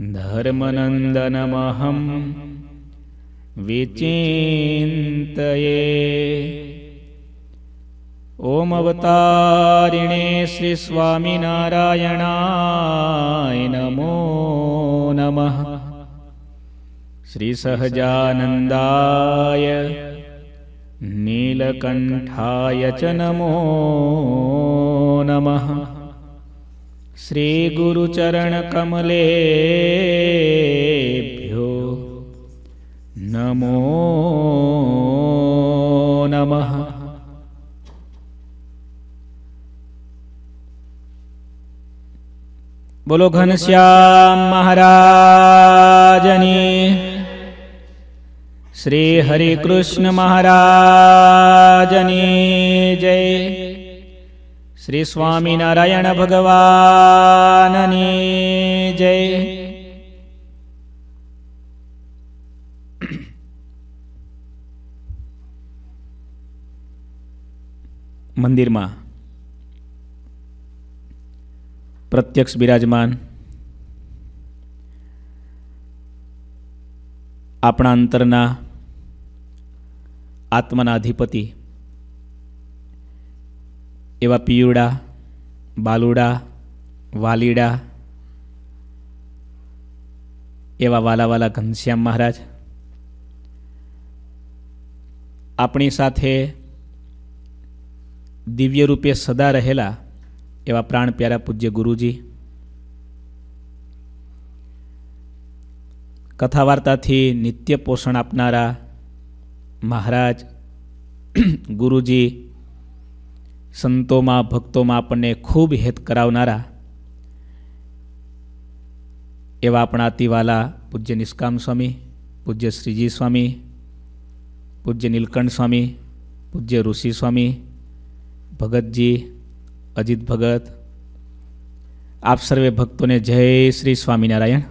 धर्मनन्दनमहं विचिन्तये ओमवतारिणे श्रीस्वामिनारायणाय नमो नमः श्रीसहजानन्दाय नीलकण्ठाय च नमो नमः श्री गुरु चरण कमले श्रीगुरुचरणकमलेभ्यो नमो नमः श्री बोलो बुलोघनश्यां महाराजनि श्रीहरिकृष्णमहाराजनि जय શ્રી સ્વામિનારાયણ ભગવાનની જય મંદિરમાં પ્રત્યક્ષ બિરાજમાન આપણા અંતરના આત્માના અધિપતિ એવા પિયુડા બાલુડા વાલીડા એવા વાલાવાલા ઘનશ્યામ મહારાજ આપણી સાથે દિવ્ય રૂપે સદા રહેલા એવા પ્રાણ પ્યારા પૂજ્ય ગુરુજી કથા વાર્તાથી નિત્ય પોષણ આપનારા મહારાજ ગુરુજી સંતોમાં ભક્તોમાં આપણને ખૂબ હેત કરાવનારા એવા આપણા અતિવાલા પૂજ્ય નિષ્કામ સ્વામી પૂજ્ય શ્રીજી સ્વામી પૂજ્ય નીલકંઠ સ્વામી પૂજ્ય ઋષિ સ્વામી ભગતજી અજીત ભગત આપ સર્વે ભક્તોને જય શ્રી સ્વામિનારાયણ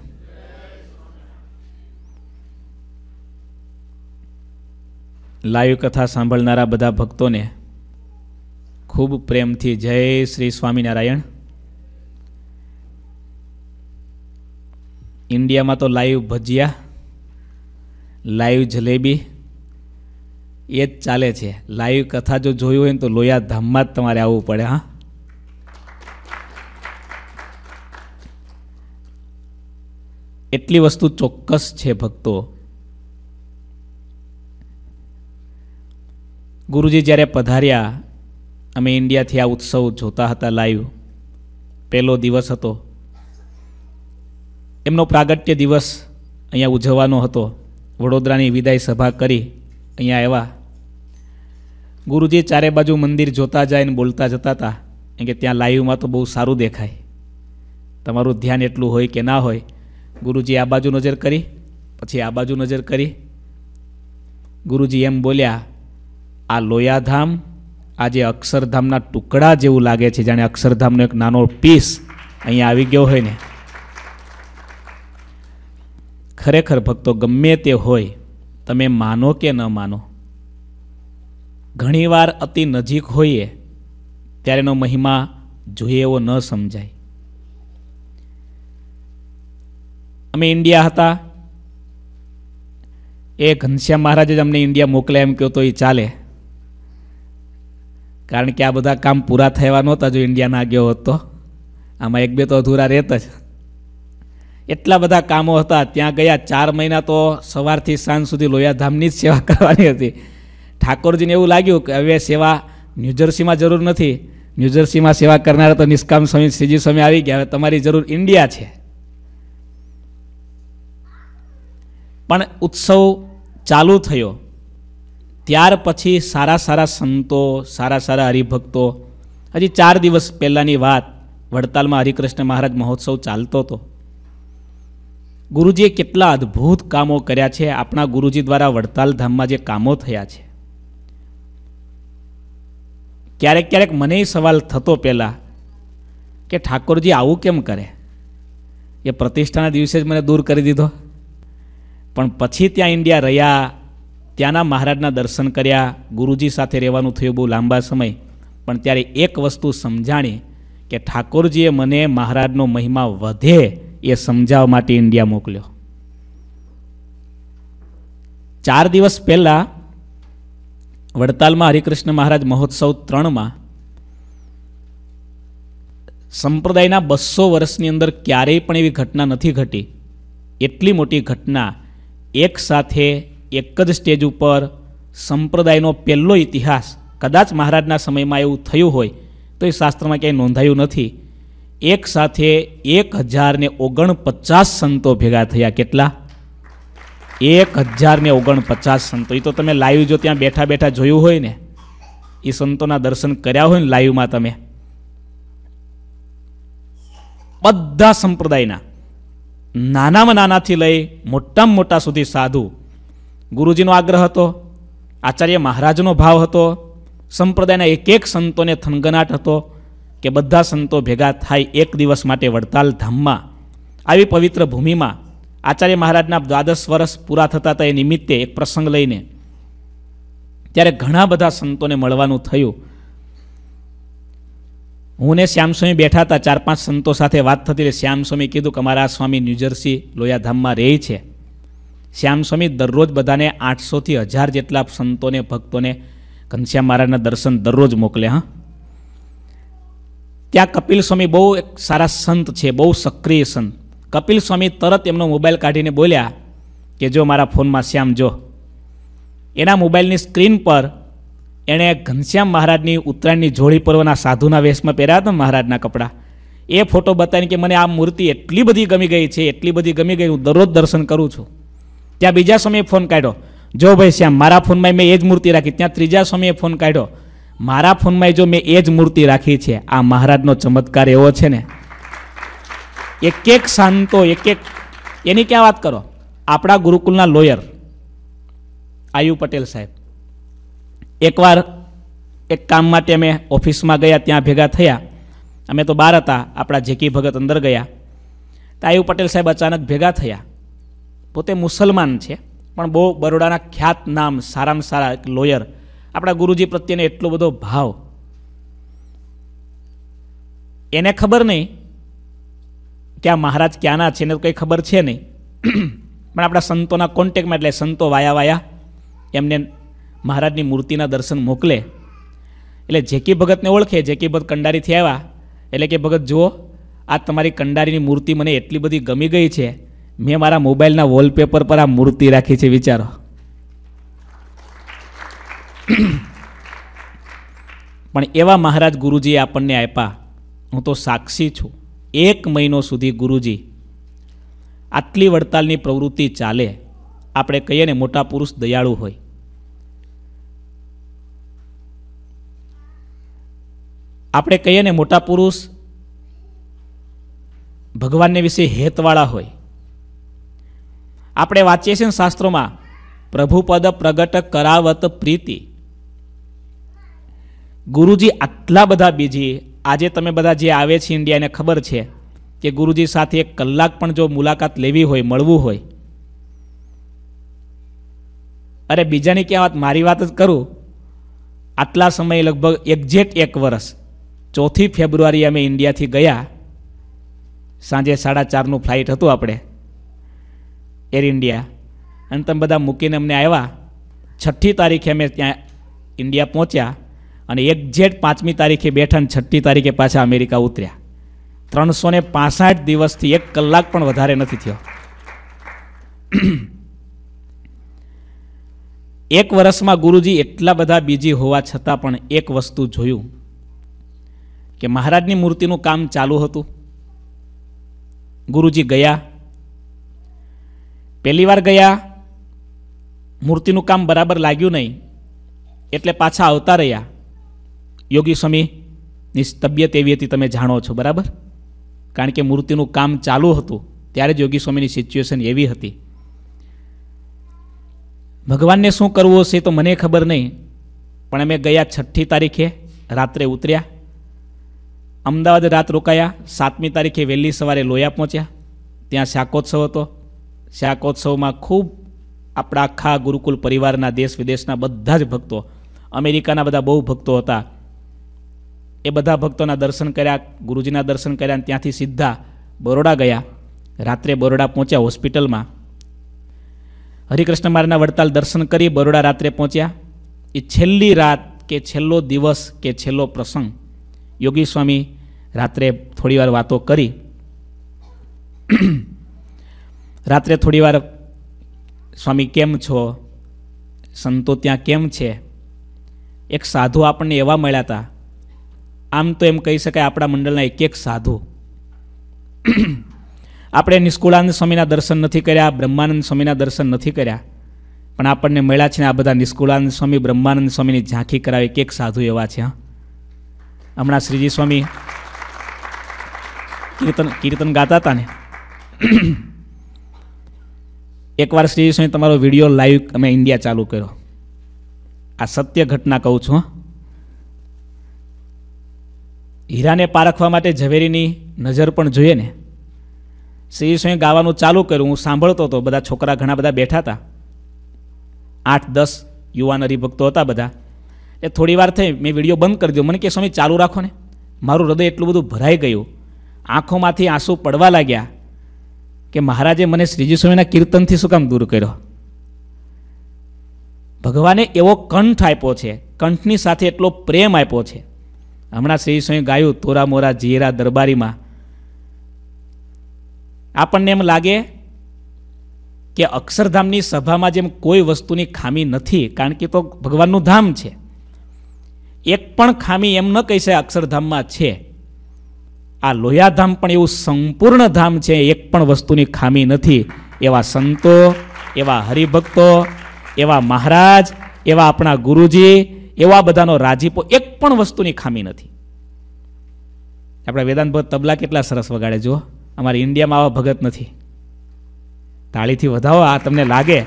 લાઈવ કથા સાંભળનારા બધા ભક્તોને ખૂબ પ્રેમથી જય શ્રી સ્વામિનારાયણ ઇન્ડિયામાં તો લાઈવ ભજીયા લાઈવ જલેબી એ જ ચાલે છે લાઈવ કથા જો જોઈ હોય ને તો લોયા ધામમાં જ તમારે આવવું પડે હા એટલી વસ્તુ ચોક્કસ છે ભક્તો ગુરુજી જ્યારે પધાર્યા અમે ઇન્ડિયાથી આ ઉત્સવ જોતા હતા લાઈવ પહેલો દિવસ હતો એમનો પ્રાગટ્ય દિવસ અહીંયા ઉજવવાનો હતો વડોદરાની વિદાય સભા કરી અહીંયા આવ્યા ગુરુજી ચારે બાજુ મંદિર જોતા જાય ને બોલતા જતા હતા કેમ કે ત્યાં લાઈવમાં તો બહુ સારું દેખાય તમારું ધ્યાન એટલું હોય કે ના હોય ગુરુજી આ બાજુ નજર કરી પછી આ બાજુ નજર કરી ગુરુજી એમ બોલ્યા આ લોયાધામ આજે અક્ષરધામના ટુકડા જેવું લાગે છે જાણે અક્ષરધામનો એક નાનો પીસ અહીંયા આવી ગયો હોય ને ખરેખર ભક્તો ગમે તે હોય તમે માનો કે ન માનો ઘણીવાર અતિ નજીક હોઈએ ત્યારે એનો મહિમા જોઈએ એવો ન સમજાય અમે ઇન્ડિયા હતા એ ઘનશ્યામ મહારાજે જ અમને ઇન્ડિયા મોકલ્યા એમ કહ્યું તો એ ચાલે કારણ કે આ બધા કામ પૂરા થયા નહોતા જો ઇન્ડિયા ના ગયો હોત આમાં એક બે તો અધૂરા રહેતા જ એટલા બધા કામો હતા ત્યાં ગયા ચાર મહિના તો સવારથી સાંજ સુધી લોયાધામની જ સેવા કરવાની હતી ઠાકોરજીને એવું લાગ્યું કે હવે સેવા ન્યૂજર્સીમાં જરૂર નથી ન્યૂજર્સીમાં સેવા કરનારા તો નિષ્કામ સ્વામી શ્રીજી સ્વામી આવી ગયા હવે તમારી જરૂર ઇન્ડિયા છે પણ ઉત્સવ ચાલુ થયો ત્યાર પછી સારા સારા સંતો સારા સારા હરિભક્તો હજી ચાર દિવસ પહેલાંની વાત વડતાલમાં હરિકૃષ્ણ મહારાજ મહોત્સવ ચાલતો હતો ગુરુજીએ કેટલા અદ્ભુત કામો કર્યા છે આપણા ગુરુજી દ્વારા વડતાલ ધામમાં જે કામો થયા છે ક્યારેક ક્યારેક મને સવાલ થતો પહેલાં કે ઠાકોરજી આવું કેમ કરે એ પ્રતિષ્ઠાના દિવસે જ મને દૂર કરી દીધો પણ પછી ત્યાં ઇન્ડિયા રહ્યા ત્યાંના મહારાજના દર્શન કર્યા ગુરુજી સાથે રહેવાનું થયું બહુ લાંબા સમય પણ ત્યારે એક વસ્તુ સમજાણી કે ઠાકોરજીએ મને મહારાજનો મહિમા વધે એ સમજાવવા માટે ઇન્ડિયા મોકલ્યો ચાર દિવસ પહેલાં વડતાલમાં હરિકૃષ્ણ મહારાજ મહોત્સવ ત્રણમાં સંપ્રદાયના બસો વર્ષની અંદર ક્યારેય પણ એવી ઘટના નથી ઘટી એટલી મોટી ઘટના એક સાથે એક જ સ્ટેજ ઉપર સંપ્રદાયનો પહેલો ઇતિહાસ કદાચ મહારાજના સમયમાં એવું થયું હોય તો એ શાસ્ત્રમાં ક્યાંય નોંધાયું નથી એક સાથે એક હજાર હજારને ઓગણપચાસ સંતો ભેગા થયા કેટલા એક હજાર ને ઓગણપચાસ સંતો એ તો તમે લાઈવ જો ત્યાં બેઠા બેઠા જોયું હોય ને એ સંતોના દર્શન કર્યા હોય ને લાઈવમાં તમે બધા સંપ્રદાયના નાનામાં નાનાથી લઈ મોટામાં મોટા સુધી સાધુ ગુરુજીનો આગ્રહ હતો આચાર્ય મહારાજનો ભાવ હતો સંપ્રદાયના એક એક સંતોને થનગનાટ હતો કે બધા સંતો ભેગા થાય એક દિવસ માટે વડતાલ ધામમાં આવી પવિત્ર ભૂમિમાં આચાર્ય મહારાજના દ્વાદશ વર્ષ પૂરા થતા હતા એ નિમિત્તે એક પ્રસંગ લઈને ત્યારે ઘણા બધા સંતોને મળવાનું થયું હું ને શ્યામસ્વામી બેઠા હતા ચાર પાંચ સંતો સાથે વાત થતી એટલે શ્યામસ્વામી કીધું કે અમારા સ્વામી ન્યૂજર્સી લોયાધામમાં રહે છે શ્યામ સ્વામી દરરોજ બધાને આઠસોથી હજાર જેટલા સંતોને ભક્તોને ઘનશ્યામ મહારાજના દર્શન દરરોજ મોકલે હા ત્યાં કપિલ સ્વામી બહુ એક સારા સંત છે બહુ સક્રિય સંત કપિલ સ્વામી તરત એમનો મોબાઈલ કાઢીને બોલ્યા કે જો મારા ફોનમાં શ્યામ જો એના મોબાઈલની સ્ક્રીન પર એણે ઘનશ્યામ મહારાજની ઉત્તરાયણની જોડી પર્વના સાધુના વેશમાં પહેર્યા હતા મહારાજના કપડાં એ ફોટો બતાવીને કે મને આ મૂર્તિ એટલી બધી ગમી ગઈ છે એટલી બધી ગમી ગઈ હું દરરોજ દર્શન કરું છું ત્યાં બીજા સમયે ફોન કાઢ્યો જો ભાઈ શ્યામ મારા ફોનમાં મેં એ જ મૂર્તિ રાખી ત્યાં ત્રીજા સમયે ફોન કાઢ્યો મારા ફોનમાં જો મેં એ જ મૂર્તિ રાખી છે આ મહારાજનો ચમત્કાર એવો છે ને એક એક શાંતો એક એક એની ક્યાં વાત કરો આપણા ગુરુકુલના લોયર આયુ પટેલ સાહેબ એકવાર એક કામ માટે અમે ઓફિસમાં ગયા ત્યાં ભેગા થયા અમે તો બહાર હતા આપણા જેકી ભગત અંદર ગયા તો આયુ પટેલ સાહેબ અચાનક ભેગા થયા પોતે મુસલમાન છે પણ બહુ બરોડાના ખ્યાત નામ સારામાં સારા એક લોયર આપણા ગુરુજી પ્રત્યેને એટલો બધો ભાવ એને ખબર નહીં કે આ મહારાજ ક્યાંના છે એને કંઈ ખબર છે નહીં પણ આપણા સંતોના કોન્ટેક્ટમાં એટલે સંતો વાયા વાયા એમને મહારાજની મૂર્તિના દર્શન મોકલે એટલે જેકી ભગતને ઓળખે જેકી ભગત કંડારીથી આવ્યા એટલે કે ભગત જુઓ આ તમારી કંડારીની મૂર્તિ મને એટલી બધી ગમી ગઈ છે મેં મારા મોબાઈલના વોલપેપર પર આ મૂર્તિ રાખી છે વિચારો પણ એવા મહારાજ ગુરુજીએ આપણને આપ્યા હું તો સાક્ષી છું એક મહિનો સુધી ગુરુજી આટલી વડતાલની પ્રવૃત્તિ ચાલે આપણે કહીએ ને મોટા પુરુષ દયાળુ હોય આપણે કહીએ ને મોટા પુરુષ ભગવાનને વિશે હેતવાળા હોય આપણે વાંચીએ છીએ ને શાસ્ત્રોમાં પ્રભુપદ પ્રગટ કરાવત પ્રીતિ ગુરુજી આટલા બધા બીજી આજે તમે બધા જે આવે છે ઇન્ડિયાને ખબર છે કે ગુરુજી સાથે એક કલાક પણ જો મુલાકાત લેવી હોય મળવું હોય અરે બીજાની ક્યાં વાત મારી વાત જ કરું આટલા સમયે લગભગ એક્ઝેક્ટ એક વર્ષ ચોથી ફેબ્રુઆરી અમે ઇન્ડિયાથી ગયા સાંજે સાડા ચારનું ફ્લાઇટ હતું આપણે એર ઇન્ડિયા અને તમે બધા મૂકીને અમને આવ્યા છઠ્ઠી તારીખે અમે ત્યાં ઇન્ડિયા પહોંચ્યા અને એક્ઝેક્ટ પાંચમી તારીખે બેઠા અને છઠ્ઠી તારીખે પાછા અમેરિકા ઉતર્યા ત્રણસો ને પાસઠ દિવસથી એક કલાક પણ વધારે નથી થયો એક વર્ષમાં ગુરુજી એટલા બધા બીજી હોવા છતાં પણ એક વસ્તુ જોયું કે મહારાજની મૂર્તિનું કામ ચાલુ હતું ગુરુજી ગયા પહેલી વાર ગયા મૂર્તિનું કામ બરાબર લાગ્યું નહીં એટલે પાછા આવતા રહ્યા યોગી સ્વામીની તબિયત એવી હતી તમે જાણો છો બરાબર કારણ કે મૂર્તિનું કામ ચાલુ હતું ત્યારે જ યોગી સ્વામીની સિચ્યુએશન એવી હતી ભગવાનને શું કરવું હશે તો મને ખબર નહીં પણ અમે ગયા છઠ્ઠી તારીખે રાત્રે ઉતર્યા અમદાવાદ રાત રોકાયા સાતમી તારીખે વહેલી સવારે લોયા પહોંચ્યા ત્યાં શાકોત્સવ હતો શાકોત્સવમાં ખૂબ આપણા આખા ગુરુકુલ પરિવારના દેશ વિદેશના બધા જ ભક્તો અમેરિકાના બધા બહુ ભક્તો હતા એ બધા ભક્તોના દર્શન કર્યા ગુરુજીના દર્શન કર્યા અને ત્યાંથી સીધા બરોડા ગયા રાત્રે બરોડા પહોંચ્યા હોસ્પિટલમાં હરિકૃષ્ણ મારના વડતાલ દર્શન કરી બરોડા રાત્રે પહોંચ્યા એ છેલ્લી રાત કે છેલ્લો દિવસ કે છેલ્લો પ્રસંગ યોગી સ્વામી રાત્રે થોડીવાર વાતો કરી રાત્રે થોડીવાર સ્વામી કેમ છો સંતો ત્યાં કેમ છે એક સાધુ આપણને એવા મળ્યા હતા આમ તો એમ કહી શકાય આપણા મંડળના એક એક સાધુ આપણે નિષ્કુળાનંદ સ્વામીના દર્શન નથી કર્યા બ્રહ્માનંદ સ્વામીના દર્શન નથી કર્યા પણ આપણને મળ્યા છે ને આ બધા નિષ્કુળાનંદ સ્વામી બ્રહ્માનંદ સ્વામીની ઝાંખી કરાવે એક એક સાધુ એવા છે હમણાં શ્રીજી સ્વામી કીર્તન કીર્તન ગાતા હતા ને એકવાર શ્રી વિષ્ણુએ તમારો વિડીયો લાઈવ અમે ઇન્ડિયા ચાલુ કર્યો આ સત્ય ઘટના કહું છું હીરાને પારખવા માટે ઝવેરીની નજર પણ જોઈએ ને શ્રી વિષ્ણુએ ગાવાનું ચાલુ કર્યું હું સાંભળતો હતો બધા છોકરા ઘણા બધા બેઠા હતા આઠ દસ યુવાન હરિભક્તો હતા બધા એ થોડી વાર થઈ મેં વિડીયો બંધ કરી દીધો મને કે સ્વામી ચાલુ રાખો ને મારું હૃદય એટલું બધું ભરાઈ ગયું આંખોમાંથી આંસુ પડવા લાગ્યા કે મહારાજે મને શ્રીજી સ્વામીના કીર્તનથી શું કામ દૂર કર્યો ભગવાને એવો કંઠ આપ્યો છે કંઠની સાથે એટલો પ્રેમ આપ્યો છે હમણાં શ્રી સ્વામી ગાયું તોરા મોરા જીરા દરબારીમાં આપણને એમ લાગે કે અક્ષરધામની સભામાં જેમ કોઈ વસ્તુની ખામી નથી કારણ કે તો ભગવાનનું ધામ છે એક પણ ખામી એમ ન કહી શકાય અક્ષરધામમાં છે આ ધામ પણ એવું સંપૂર્ણ ધામ છે એક પણ વસ્તુની ખામી નથી એવા સંતો એવા હરિભક્તો એવા મહારાજ એવા આપણા ગુરુજી એવા બધાનો રાજીપો એક પણ વસ્તુની ખામી નથી આપણા વેદાંત તબલા કેટલા સરસ વગાડે જુઓ અમારી ઇન્ડિયામાં આવા ભગત નથી તાળીથી વધાવો આ તમને લાગે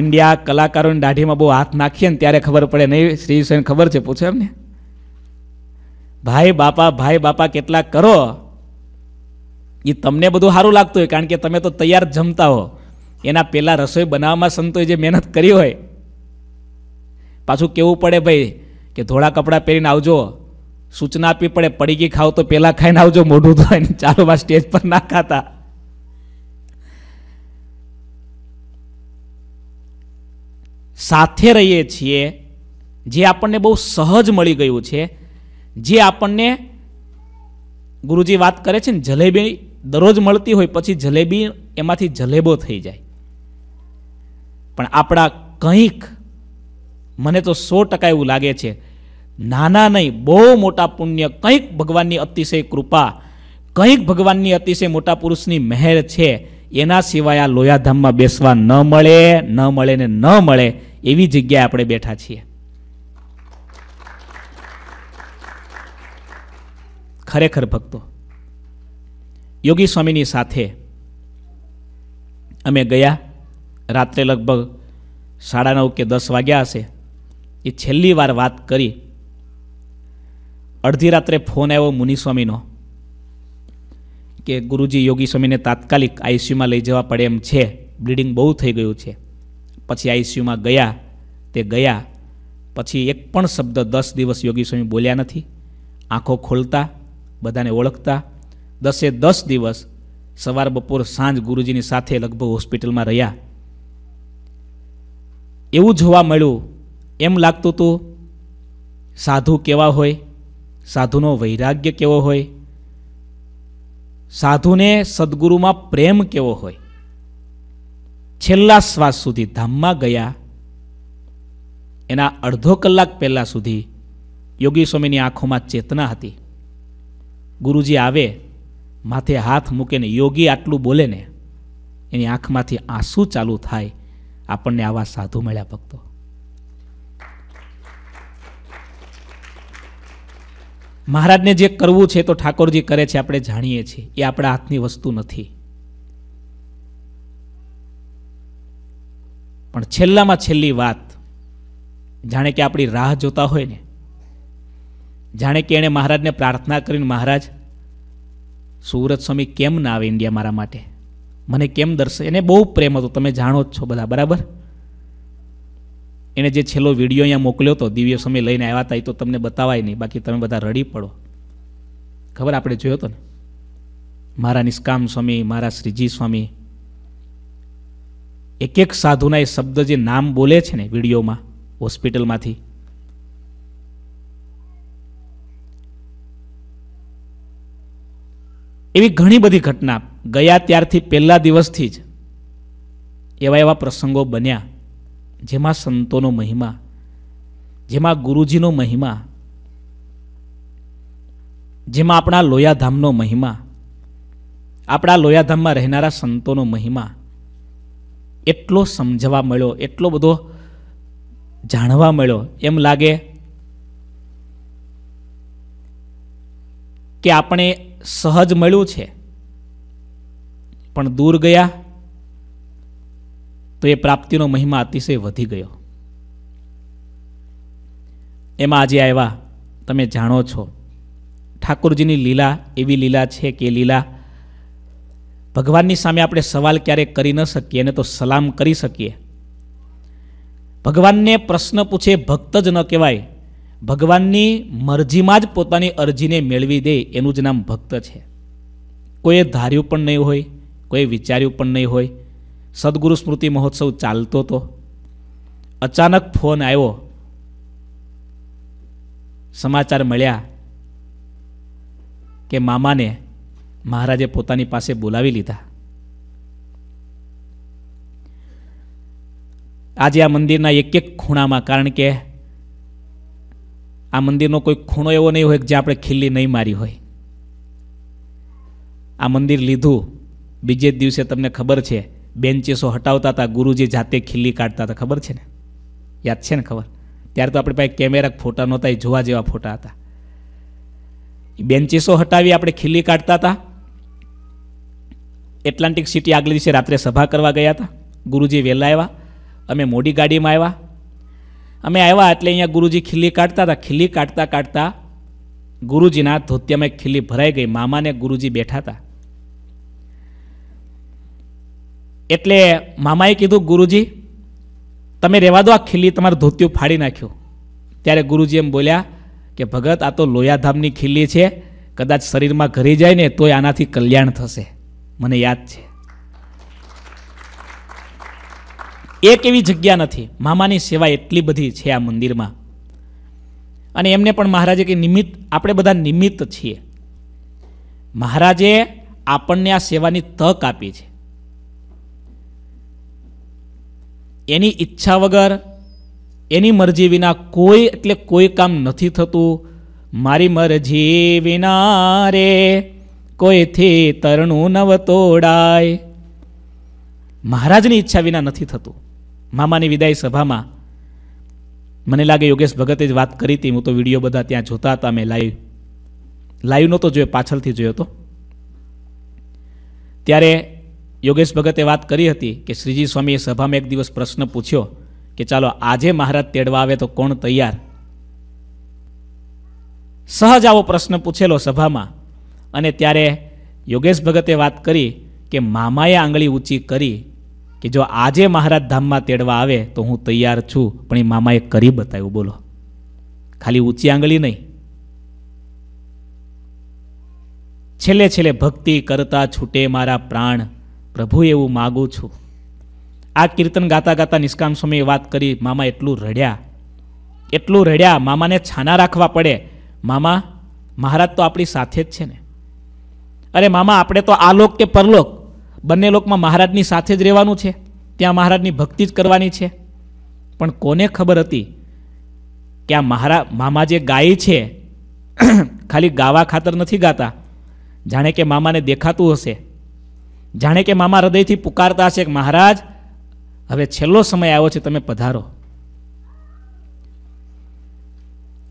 ઇન્ડિયા કલાકારોની દાઢીમાં બહુ હાથ નાખીએ ને ત્યારે ખબર પડે નહીં શ્રી ખબર છે પૂછો એમને ભાઈ બાપા ભાઈ બાપા કેટલા કરો એ તમને બધું સારું લાગતું હોય કારણ કે તમે તો તૈયાર જમતા હો એના પહેલાં રસોઈ બનાવવામાં સંતોએ જે મહેનત કરી હોય પાછું કેવું પડે ભાઈ કે ધોળા કપડાં પહેરીને આવજો સૂચના આપવી પડે પડીકી ખાવ તો પહેલાં ખાઈને આવજો મોઢું ધોઈને ચાલોમાં સ્ટેજ પર ના ખાતા સાથે રહીએ છીએ જે આપણને બહુ સહજ મળી ગયું છે જે આપણને ગુરુજી વાત કરે છે ને જલેબી દરરોજ મળતી હોય પછી જલેબી એમાંથી જલેબો થઈ જાય પણ આપણા કંઈક મને તો સો ટકા એવું લાગે છે નાના નહીં બહુ મોટા પુણ્ય કંઈક ભગવાનની અતિશય કૃપા કંઈક ભગવાનની અતિશય મોટા પુરુષની મહેર છે એના સિવાય આ લોયાધામમાં બેસવા ન મળે ન મળે ને ન મળે એવી જગ્યાએ આપણે બેઠા છીએ ખરેખર ભક્તો યોગી સ્વામીની સાથે અમે ગયા રાત્રે લગભગ સાડા નવ કે દસ વાગ્યા હશે એ છેલ્લી વાર વાત કરી અડધી રાત્રે ફોન આવ્યો મુનિસ્વામીનો કે ગુરુજી યોગી સ્વામીને તાત્કાલિક આઈસીયુમાં લઈ જવા પડે એમ છે બ્લીડિંગ બહુ થઈ ગયું છે પછી આઈસીયુમાં ગયા તે ગયા પછી એક પણ શબ્દ દસ દિવસ યોગી સ્વામી બોલ્યા નથી આંખો ખોલતા બધાને ઓળખતા દસે દસ દિવસ સવાર બપોર સાંજ ગુરુજીની સાથે લગભગ હોસ્પિટલમાં રહ્યા એવું જોવા મળ્યું એમ લાગતું હતું સાધુ કેવા હોય સાધુનો વૈરાગ્ય કેવો હોય સાધુને સદગુરુમાં પ્રેમ કેવો હોય છેલ્લા શ્વાસ સુધી ધામમાં ગયા એના અડધો કલાક પહેલાં સુધી યોગી સ્વામીની આંખોમાં ચેતના હતી ગુરુજી આવે માથે હાથ મૂકેને યોગી આટલું બોલે ને એની આંખમાંથી આંસુ ચાલુ થાય આપણને આવા સાધુ મળ્યા ભક્તો મહારાજને જે કરવું છે તો ઠાકોરજી કરે છે આપણે જાણીએ છીએ એ આપણા હાથની વસ્તુ નથી પણ છેલ્લામાં છેલ્લી વાત જાણે કે આપણી રાહ જોતા હોય ને જાણે કે એણે મહારાજને પ્રાર્થના કરીને મહારાજ સુરત સ્વામી કેમ ના આવે ઇન્ડિયા મારા માટે મને કેમ દર્શે એને બહુ પ્રેમ હતો તમે જાણો જ છો બધા બરાબર એણે જે છેલ્લો વિડીયો અહીંયા મોકલ્યો હતો દિવ્ય સ્વામી લઈને આવ્યા હતા એ તો તમને બતાવાય નહીં બાકી તમે બધા રડી પડો ખબર આપણે જોયો હતો ને મારા નિષ્કામ સ્વામી મારા શ્રીજી સ્વામી એક એક સાધુના એ શબ્દ જે નામ બોલે છે ને વિડીયોમાં હોસ્પિટલમાંથી એવી ઘણી બધી ઘટના ગયા ત્યારથી પહેલા દિવસથી જ એવા એવા પ્રસંગો બન્યા જેમાં સંતોનો મહિમા જેમાં ગુરુજીનો મહિમા જેમાં આપણા લોયાધામનો મહિમા આપણા લોયાધામમાં રહેનારા સંતોનો મહિમા એટલો સમજવા મળ્યો એટલો બધો જાણવા મળ્યો એમ લાગે કે આપણે સહજ મળ્યું છે પણ દૂર ગયા તો એ પ્રાપ્તિનો મહિમા અતિશય વધી ગયો એમાં આજે આવ્યા તમે જાણો છો ઠાકોરજીની લીલા એવી લીલા છે કે લીલા ભગવાનની સામે આપણે સવાલ ક્યારેય કરી ન શકીએ એને તો સલામ કરી શકીએ ભગવાનને પ્રશ્ન પૂછે ભક્ત જ ન કહેવાય ભગવાનની મરજીમાં જ પોતાની અરજીને મેળવી દે એનું જ નામ ભક્ત છે કોઈએ ધાર્યું પણ નહીં હોય કોઈએ વિચાર્યું પણ નહીં હોય સદગુરુ સ્મૃતિ મહોત્સવ ચાલતો હતો અચાનક ફોન આવ્યો સમાચાર મળ્યા કે મામાને મહારાજે પોતાની પાસે બોલાવી લીધા આજે આ મંદિરના એક એક ખૂણામાં કારણ કે આ મંદિરનો કોઈ ખૂણો એવો નહીં હોય કે જે આપણે ખીલ્લી નહીં મારી હોય આ મંદિર લીધું બીજે દિવસે તમને ખબર છે બેન્ચીસો હટાવતા હતા ગુરુજી જાતે ખીલ્લી કાઢતા હતા ખબર છે ને યાદ છે ને ખબર ત્યારે તો આપણી પાસે કેમેરા ફોટા નહોતા એ જોવા જેવા ફોટા હતા બેન્ચીસો હટાવી આપણે ખીલ્લી કાઢતા હતા એટલાન્ટિક સિટી આગલે દિવસે રાત્રે સભા કરવા ગયા હતા ગુરુજી વહેલા આવ્યા અમે મોડી ગાડીમાં આવ્યા અમે આવ્યા એટલે અહીંયા ગુરુજી ખીલી કાઢતા હતા ખીલી કાઢતા કાઢતા ગુરુજીના એક ખીલી ભરાઈ ગઈ મામાને ગુરુજી બેઠા હતા એટલે મામાએ કીધું ગુરુજી તમે રહેવા દો આ ખીલી તમારું ધોત્યું ફાડી નાખ્યું ત્યારે ગુરુજી એમ બોલ્યા કે ભગત આ તો લોયાધામની ખીલી છે કદાચ શરીરમાં ઘરે જાય ને તોય આનાથી કલ્યાણ થશે મને યાદ છે એક એવી જગ્યા નથી મામાની સેવા એટલી બધી છે આ મંદિરમાં અને એમને પણ મહારાજે કે નિમિત્ત આપણે બધા નિમિત્ત છીએ મહારાજે આપણને આ સેવાની તક આપી છે એની ઈચ્છા વગર એની મરજી વિના કોઈ એટલે કોઈ કામ નથી થતું મારી મરજી વિના રે કોઈથી તરણું નવ તોડાય મહારાજની ઈચ્છા વિના નથી થતું મામાની વિદાય સભામાં મને લાગે યોગેશ ભગતે જ વાત કરી હતી હું તો વિડીયો બધા ત્યાં જોતા હતા મેં લાઈવ લાઈવ નહોતો જોયો પાછળથી જોયો હતો ત્યારે યોગેશ ભગતે વાત કરી હતી કે શ્રીજી સ્વામીએ સભામાં એક દિવસ પ્રશ્ન પૂછ્યો કે ચાલો આજે મહારાજ તેડવા આવે તો કોણ તૈયાર સહજ આવો પ્રશ્ન પૂછેલો સભામાં અને ત્યારે યોગેશ ભગતે વાત કરી કે મામાએ આંગળી ઊંચી કરી કે જો આજે મહારાજ ધામમાં તેડવા આવે તો હું તૈયાર છું પણ એ મામાએ કરી બતાવ્યું બોલો ખાલી ઊંચી આંગળી નહીં છેલ્લે છેલ્લે ભક્તિ કરતા છૂટે મારા પ્રાણ પ્રભુ એવું માગું છું આ કીર્તન ગાતા ગાતા નિષ્કામ સ્વામીએ વાત કરી મામા એટલું રડ્યા એટલું રડ્યા મામાને છાના રાખવા પડે મામા મહારાજ તો આપણી સાથે જ છે ને અરે મામા આપણે તો આલોક કે પરલોક બંને લોકમાં મહારાજની સાથે જ રહેવાનું છે ત્યાં મહારાજની ભક્તિ જ કરવાની છે પણ કોને ખબર હતી કે આ મહારા મામા જે ગાય છે ખાલી ગાવા ખાતર નથી ગાતા જાણે કે મામાને દેખાતું હશે જાણે કે મામા હૃદયથી પુકારતા હશે કે મહારાજ હવે છેલ્લો સમય આવ્યો છે તમે પધારો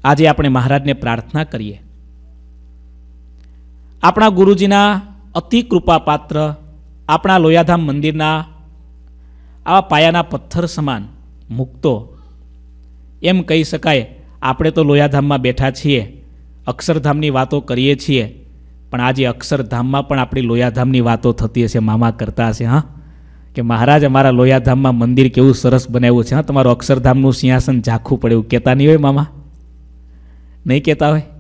આજે આપણે મહારાજને પ્રાર્થના કરીએ આપણા ગુરુજીના અતિ કૃપાપાત્ર આપણા લોયાધામ મંદિરના આવા પાયાના પથ્થર સમાન મૂકતો એમ કહી શકાય આપણે તો લોયાધામમાં બેઠા છીએ અક્ષરધામની વાતો કરીએ છીએ પણ આજે અક્ષરધામમાં પણ આપણી લોયાધામની વાતો થતી હશે મામા કરતા હશે હા કે મહારાજ અમારા લોયાધામમાં મંદિર કેવું સરસ બનાવ્યું છે હા તમારું અક્ષરધામનું સિંહાસન ઝાંખું પડે એવું કહેતા નહીં હોય મામા નહીં કહેતા હોય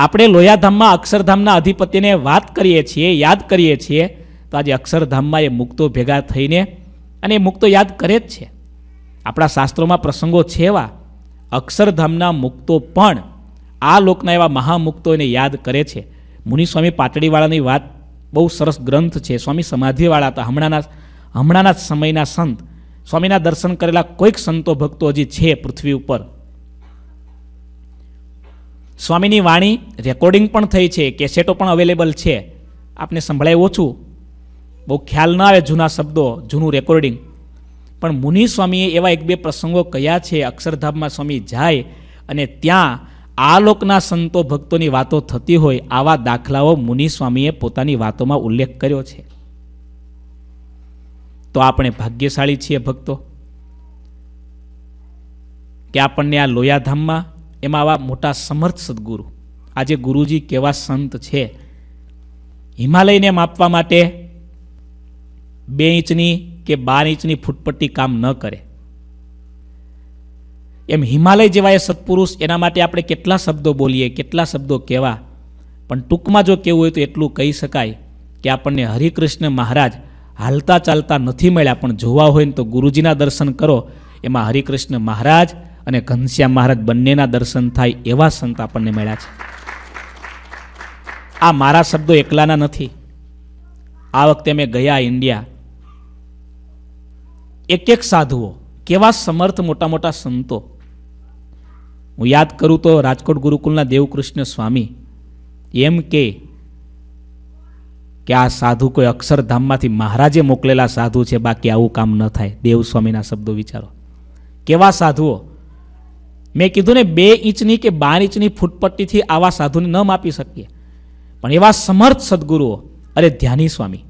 આપણે લોયાધામમાં અક્ષરધામના અધિપતિને વાત કરીએ છીએ યાદ કરીએ છીએ તો આજે અક્ષરધામમાં એ મુક્તો ભેગા થઈને અને એ મુક્તો યાદ કરે જ છે આપણા શાસ્ત્રોમાં પ્રસંગો છે એવા અક્ષરધામના મુક્તો પણ આ લોકના એવા મહામુક્તો એને યાદ કરે છે મુનિસ્વામી પાટડીવાળાની વાત બહુ સરસ ગ્રંથ છે સ્વામી સમાધિવાળા હતા હમણાંના હમણાંના સમયના સંત સ્વામીના દર્શન કરેલા કોઈક સંતો ભક્તો હજી છે પૃથ્વી ઉપર સ્વામીની વાણી રેકોર્ડિંગ પણ થઈ છે કેસેટો પણ અવેલેબલ છે આપને સંભળાય ઓછું બહુ ખ્યાલ ન આવે જૂના શબ્દો જૂનું રેકોર્ડિંગ પણ મુનિ સ્વામીએ એવા એક બે પ્રસંગો કયા છે અક્ષરધામમાં સ્વામી જાય અને ત્યાં આ લોકના સંતો ભક્તોની વાતો થતી હોય આવા દાખલાઓ મુનિ સ્વામીએ પોતાની વાતોમાં ઉલ્લેખ કર્યો છે તો આપણે ભાગ્યશાળી છીએ ભક્તો કે આપણને આ લોયાધામમાં એમાં આવા મોટા સમર્થ સદગુરુ આજે ગુરુજી કેવા સંત છે હિમાલયને માપવા માટે બે ઇંચની કે બાર ઇંચની ફૂટપટ્ટી કામ ન કરે એમ હિમાલય જેવા એ સત્પુરુષ એના માટે આપણે કેટલા શબ્દો બોલીએ કેટલા શબ્દો કહેવા પણ ટૂંકમાં જો કહેવું હોય તો એટલું કહી શકાય કે આપણને હરિકૃષ્ણ મહારાજ હાલતા ચાલતા નથી મળ્યા પણ જોવા હોય ને તો ગુરુજીના દર્શન કરો એમાં હરિકૃષ્ણ મહારાજ અને ઘનશ્યામ મહારાજ બંનેના દર્શન થાય એવા સંત આપણને મળ્યા છે આ મારા શબ્દો એકલાના નથી આ વખતે મેં ગયા ઇન્ડિયા એક એક સાધુઓ કેવા સમર્થ મોટા મોટા સંતો હું યાદ કરું તો રાજકોટ ગુરુકુલના દેવકૃષ્ણ સ્વામી એમ કે કે આ સાધુ કોઈ અક્ષરધામમાંથી મહારાજે મોકલેલા સાધુ છે બાકી આવું કામ ન થાય દેવ સ્વામીના શબ્દો વિચારો કેવા સાધુઓ મેં કીધું ને બે ઇંચની કે બાર ઇંચની ફૂટપટ્ટીથી આવા સાધુને ન માપી શકીએ પણ એવા સમર્થ સદગુરુઓ અરે ધ્યાની સ્વામી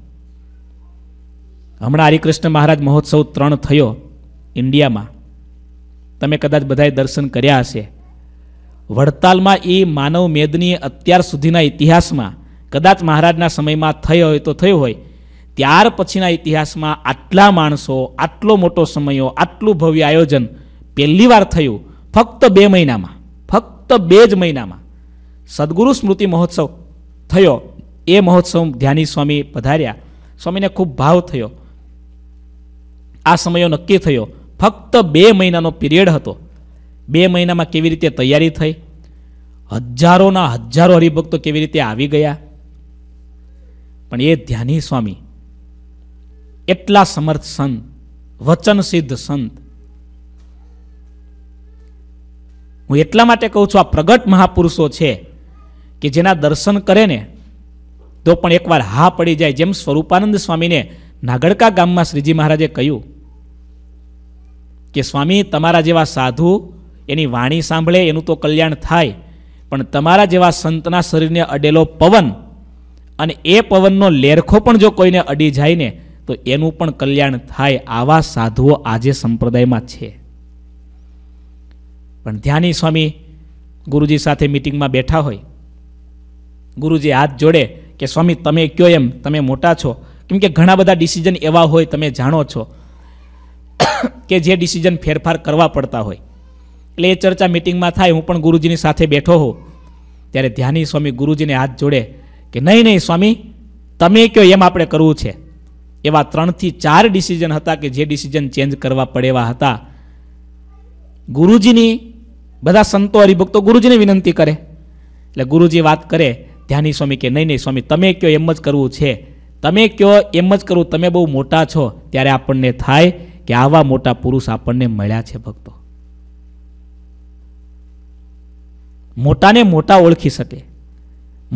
હમણાં હરિકૃષ્ણ મહારાજ મહોત્સવ ત્રણ થયો ઇન્ડિયામાં તમે કદાચ બધાએ દર્શન કર્યા હશે વડતાલમાં એ માનવ મેદની અત્યાર સુધીના ઇતિહાસમાં કદાચ મહારાજના સમયમાં થયો હોય તો થયો હોય ત્યાર પછીના ઇતિહાસમાં આટલા માણસો આટલો મોટો સમયો આટલું ભવ્ય આયોજન પહેલી વાર થયું ફક્ત બે મહિનામાં ફક્ત બે જ મહિનામાં સદગુરુ સ્મૃતિ મહોત્સવ થયો એ મહોત્સવ ધ્યાની સ્વામી પધાર્યા સ્વામીને ખૂબ ભાવ થયો આ સમયો નક્કી થયો ફક્ત બે મહિનાનો પિરિયડ હતો બે મહિનામાં કેવી રીતે તૈયારી થઈ હજારોના હજારો હરિભક્તો કેવી રીતે આવી ગયા પણ એ ધ્યાની સ્વામી એટલા સમર્થ સંત વચનસિદ્ધ સંત હું એટલા માટે કહું છું આ પ્રગટ મહાપુરુષો છે કે જેના દર્શન કરે ને તો પણ એકવાર હા પડી જાય જેમ સ્વરૂપાનંદ સ્વામીને નાગડકા ગામમાં શ્રીજી મહારાજે કહ્યું કે સ્વામી તમારા જેવા સાધુ એની વાણી સાંભળે એનું તો કલ્યાણ થાય પણ તમારા જેવા સંતના શરીરને અડેલો પવન અને એ પવનનો લેરખો પણ જો કોઈને અડી જાય ને તો એનું પણ કલ્યાણ થાય આવા સાધુઓ આજે સંપ્રદાયમાં છે પણ ધ્યાની સ્વામી ગુરુજી સાથે મિટિંગમાં બેઠા હોય ગુરુજી હાથ જોડે કે સ્વામી તમે કયો એમ તમે મોટા છો કેમ કે ઘણા બધા ડિસિઝન એવા હોય તમે જાણો છો કે જે ડિસિઝન ફેરફાર કરવા પડતા હોય એટલે એ ચર્ચા મિટિંગમાં થાય હું પણ ગુરુજીની સાથે બેઠો હોઉં ત્યારે ધ્યાની સ્વામી ગુરુજીને હાથ જોડે કે નહીં નહીં સ્વામી તમે કયો એમ આપણે કરવું છે એવા ત્રણથી ચાર ડિસિઝન હતા કે જે ડિસિઝન ચેન્જ કરવા પડેવા હતા ગુરુજીની બધા સંતો હરિભક્તો ગુરુજીને વિનંતી કરે એટલે ગુરુજી વાત કરે ધ્યાની સ્વામી કે નહીં નહીં સ્વામી તમે કયો એમ જ કરવું છે તમે કયો એમ જ કરવું તમે બહુ મોટા છો ત્યારે આપણને થાય કે આવા મોટા પુરુષ આપણને મળ્યા છે ભક્તો મોટાને મોટા ઓળખી શકે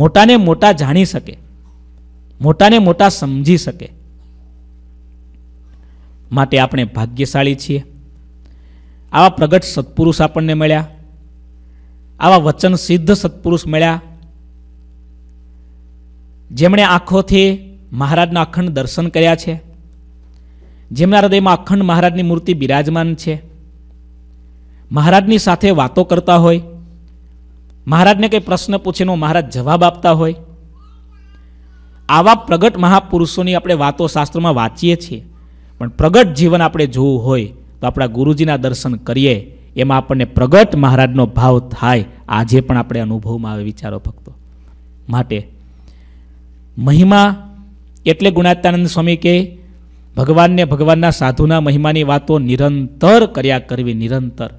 મોટાને મોટા જાણી શકે મોટાને મોટા સમજી શકે માટે આપણે ભાગ્યશાળી છીએ આવા પ્રગટ સત્પુરુષ આપણને મળ્યા આવા વચન સિદ્ધ સત્પુરુષ મળ્યા જેમણે આંખોથી મહારાજના અખંડ દર્શન કર્યા છે જેમના હૃદયમાં અખંડ મહારાજની મૂર્તિ બિરાજમાન છે મહારાજની સાથે વાતો કરતા હોય મહારાજને કંઈ પ્રશ્ન પૂછેનો મહારાજ જવાબ આપતા હોય આવા પ્રગટ મહાપુરુષોની આપણે વાતો શાસ્ત્રમાં વાંચીએ છીએ પણ પ્રગટ જીવન આપણે જોવું હોય તો આપણા ગુરુજીના દર્શન કરીએ એમાં આપણને પ્રગટ મહારાજનો ભાવ થાય આજે પણ આપણે અનુભવમાં આવે વિચારો ભક્તો માટે મહિમા એટલે ગુણાત્યાનંદ સ્વામી કે ભગવાનને ભગવાનના સાધુના મહિમાની વાતો નિરંતર કર્યા કરવી નિરંતર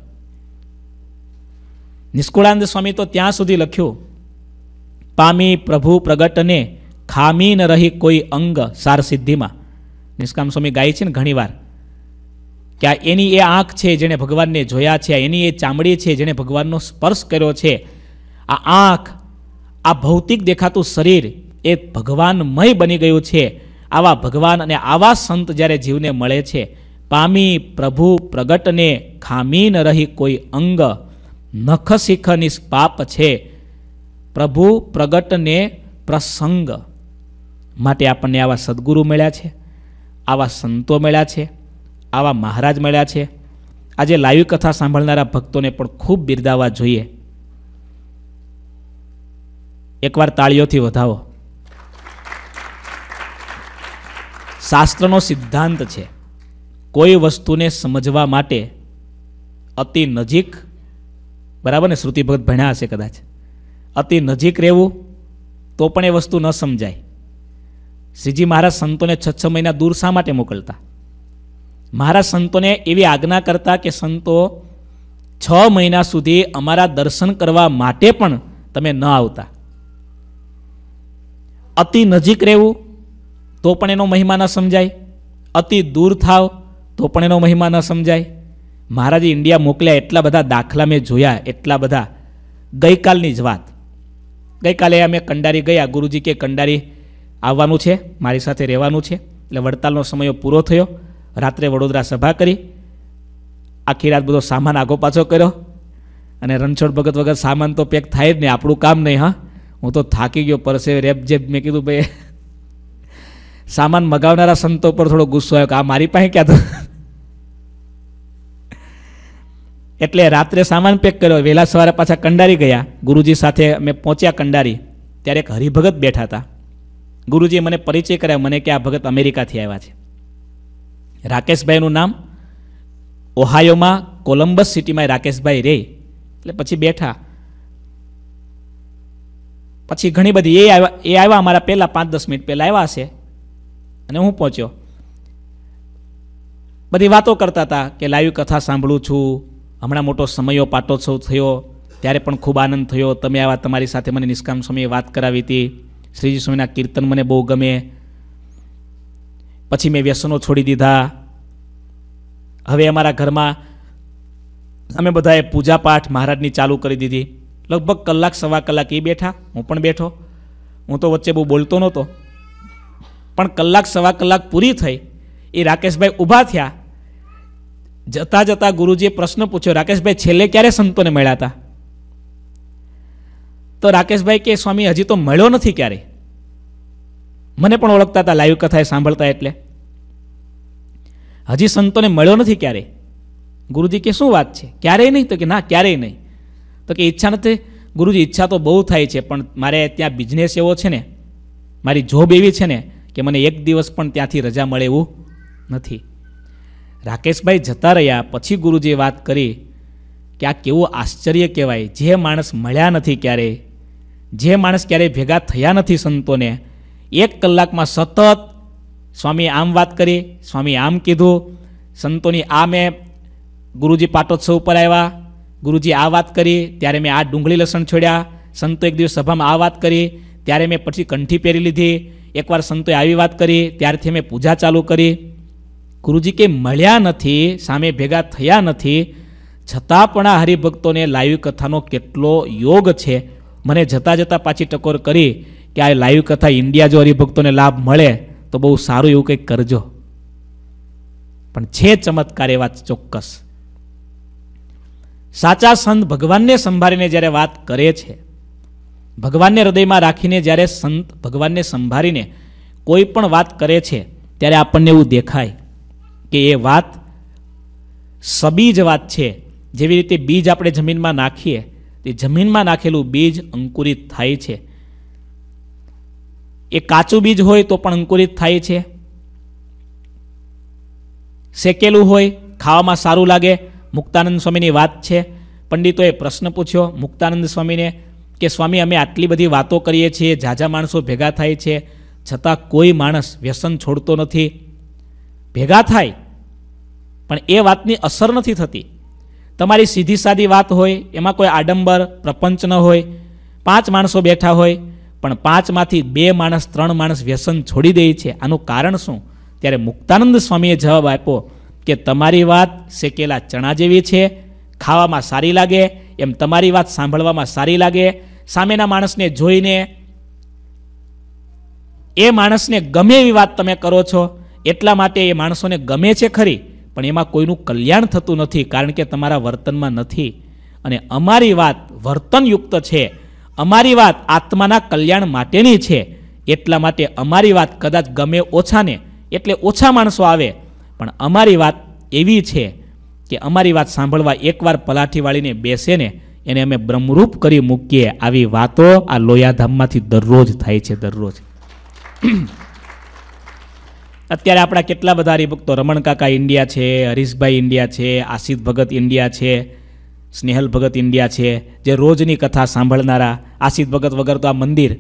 નિષ્કુળાનંદ સ્વામી તો ત્યાં સુધી લખ્યું પામી પ્રભુ પ્રગટને ખામી ન રહી કોઈ અંગ સાર સિદ્ધિમાં નિષ્કામ સ્વામી ગાય છે ને ઘણીવાર કે આ એની એ આંખ છે જેણે ભગવાનને જોયા છે એની એ ચામડી છે જેણે ભગવાનનો સ્પર્શ કર્યો છે આ આંખ આ ભૌતિક દેખાતું શરીર એ ભગવાનમય બની ગયું છે આવા ભગવાન અને આવા સંત જ્યારે જીવને મળે છે પામી પ્રભુ પ્રગટને ખામી ન રહી કોઈ અંગ નખ શીખ નિષ્પાપ છે પ્રભુ પ્રગટને પ્રસંગ માટે આપણને આવા સદગુરુ મળ્યા છે આવા સંતો મળ્યા છે આવા મહારાજ મળ્યા છે આજે લાઈવ કથા સાંભળનારા ભક્તોને પણ ખૂબ બિરદાવવા જોઈએ એકવાર તાળીઓથી વધાવો શાસ્ત્રનો સિદ્ધાંત છે કોઈ વસ્તુને સમજવા માટે અતિ નજીક બરાબર ને શ્રુતિભગત ભણ્યા હશે કદાચ અતિ નજીક રહેવું તો પણ એ વસ્તુ ન સમજાય શ્રીજી મહારાજ સંતોને છ છ મહિના દૂર શા માટે મોકલતા મારા સંતોને એવી આજ્ઞા કરતા કે સંતો છ મહિના સુધી અમારા દર્શન કરવા માટે પણ તમે ન આવતા અતિ નજીક રહેવું તો પણ એનો મહિમા ન સમજાય અતિ દૂર થાવ તો પણ એનો મહિમા ન સમજાય મહારાજ ઇન્ડિયા મોકલ્યા એટલા બધા દાખલા મેં જોયા એટલા બધા ગઈકાલની જ વાત ગઈકાલે અમે કંડારી ગયા ગુરુજી કે કંડારી આવવાનું છે મારી સાથે રહેવાનું છે એટલે વડતાલનો સમય પૂરો થયો રાત્રે વડોદરા સભા કરી આખી રાત બધો સામાન આગો પાછો કર્યો અને રણછોડ ભગત વગર સામાન તો પેક થાય જ નહીં આપણું કામ નહીં હા હું તો થાકી ગયો પરસે રેપ જેપ મેં કીધું ભાઈ સામાન મગાવનારા સંતો પર થોડો ગુસ્સો આવ્યો કે આ મારી પાસે ક્યાં તો એટલે રાત્રે સામાન પેક કર્યો વહેલા સવારે પાછા કંડારી ગયા ગુરુજી સાથે અમે પહોંચ્યા કંડારી ત્યારે એક હરિભગત બેઠા હતા ગુરુજીએ મને પરિચય કર્યા મને કે આ ભગત અમેરિકાથી આવ્યા છે રાકેશભાઈનું નામ ઓહાયોમાં કોલંબસ સિટીમાં રાકેશભાઈ રે એટલે પછી બેઠા પછી ઘણી બધી એ આવ્યા એ આવ્યા અમારા પહેલાં પાંચ દસ મિનિટ પહેલાં આવ્યા હશે અને હું પહોંચ્યો બધી વાતો કરતા હતા કે લાઈવ કથા સાંભળું છું હમણાં મોટો સમયો પાટોત્સવ થયો ત્યારે પણ ખૂબ આનંદ થયો તમે આવા તમારી સાથે મને નિષ્કામ સ્વામીએ વાત કરાવી હતી શ્રીજી સ્વામીના કીર્તન મને બહુ ગમે પછી મેં વ્યસનો છોડી દીધા હવે અમારા ઘરમાં અમે બધાએ પૂજાપાઠ મહારાજની ચાલુ કરી દીધી લગભગ કલાક સવા કલાક એ બેઠા હું પણ બેઠો હું તો વચ્ચે બહુ બોલતો નહોતો પણ કલાક સવા કલાક પૂરી થઈ એ રાકેશભાઈ ઊભા થયા જતા જતા ગુરુજીએ પ્રશ્ન પૂછ્યો રાકેશભાઈ છેલ્લે ક્યારે સંતોને મળ્યા હતા તો રાકેશભાઈ કે સ્વામી હજી તો મળ્યો નથી ક્યારેય મને પણ ઓળખતા હતા લાઈવ કથાએ સાંભળતા એટલે હજી સંતોને મળ્યો નથી ક્યારેય ગુરુજી કે શું વાત છે ક્યારેય નહીં તો કે ના ક્યારેય નહીં તો કે ઈચ્છા નથી ગુરુજી ઈચ્છા તો બહુ થાય છે પણ મારે ત્યાં બિઝનેસ એવો છે ને મારી જોબ એવી છે ને કે મને એક દિવસ પણ ત્યાંથી રજા મળે એવું નથી રાકેશભાઈ જતા રહ્યા પછી ગુરુજીએ વાત કરી કે આ કેવું આશ્ચર્ય કહેવાય જે માણસ મળ્યા નથી ક્યારેય જે માણસ ક્યારેય ભેગા થયા નથી સંતોને એક કલાકમાં સતત સ્વામી આમ વાત કરી સ્વામી આમ કીધું સંતોની આ મેં ગુરુજી પાટોત્સવ ઉપર આવ્યા ગુરુજી આ વાત કરી ત્યારે મેં આ ડુંગળી લસણ છોડ્યા સંતો એક દિવસ સભામાં આ વાત કરી ત્યારે મેં પછી કંઠી પહેરી લીધી એકવાર સંતોએ આવી વાત કરી ત્યારથી મેં પૂજા ચાલુ કરી ગુરુજી કે મળ્યા નથી સામે ભેગા થયા નથી છતાં પણ આ હરિભક્તોને લાઈવ કથાનો કેટલો યોગ છે મને જતાં જતાં પાછી ટકોર કરી કે આ લાઈવ કથા ઇન્ડિયા જો હરિભક્તોને લાભ મળે તો બહુ સારું એવું કંઈક કરજો પણ છે ચમત્કાર એ વાત ચોક્કસ સાચા સંત ભગવાનને સંભાળીને જ્યારે વાત કરે છે ભગવાનને હૃદયમાં રાખીને જ્યારે સંત ભગવાનને સંભાળીને કોઈ પણ વાત કરે છે ત્યારે આપણને એવું દેખાય કે એ વાત સબીજ વાત છે જેવી રીતે બીજ આપણે જમીનમાં નાખીએ તે જમીનમાં નાખેલું બીજ અંકુરિત થાય છે એ કાચું બીજ હોય તો પણ અંકુરિત થાય છે શેકેલું હોય ખાવામાં સારું લાગે મુક્તાનંદ સ્વામીની વાત છે પંડિતોએ પ્રશ્ન પૂછ્યો મુક્તાનંદ સ્વામીને કે સ્વામી અમે આટલી બધી વાતો કરીએ છીએ ઝાઝા માણસો ભેગા થાય છે છતાં કોઈ માણસ વ્યસન છોડતો નથી ભેગા થાય પણ એ વાતની અસર નથી થતી તમારી સીધી સાદી વાત હોય એમાં કોઈ આડંબર પ્રપંચ ન હોય પાંચ માણસો બેઠા હોય પણ પાંચમાંથી બે માણસ ત્રણ માણસ વ્યસન છોડી દે છે આનું કારણ શું ત્યારે મુક્તાનંદ સ્વામીએ જવાબ આપ્યો કે તમારી વાત શેકેલા ચણા જેવી છે ખાવામાં સારી લાગે એમ તમારી વાત સાંભળવામાં સારી લાગે સામેના માણસને જોઈને એ માણસને ગમે એવી વાત તમે કરો છો એટલા માટે એ માણસોને ગમે છે ખરી પણ એમાં કોઈનું કલ્યાણ થતું નથી કારણ કે તમારા વર્તનમાં નથી અને અમારી વાત વર્તનયુક્ત છે અમારી વાત આત્માના કલ્યાણ માટેની છે એટલા માટે અમારી વાત કદાચ ગમે ઓછાને એટલે ઓછા માણસો આવે પણ અમારી વાત એવી છે કે અમારી વાત સાંભળવા એકવાર પલાઠી વાળીને બેસે ને એને અમે બ્રહ્મરૂપ કરી મૂકીએ આવી વાતો આ લોયાધામમાંથી દરરોજ થાય છે દરરોજ અત્યારે આપણા કેટલા બધા હરિભક્તો રમણકાકા ઇન્ડિયા છે હરીશભાઈ ઇન્ડિયા છે આશિષ ભગત ઇન્ડિયા છે સ્નેહલ ભગત ઇન્ડિયા છે જે રોજની કથા સાંભળનારા આશિત ભગત વગર તો આ મંદિર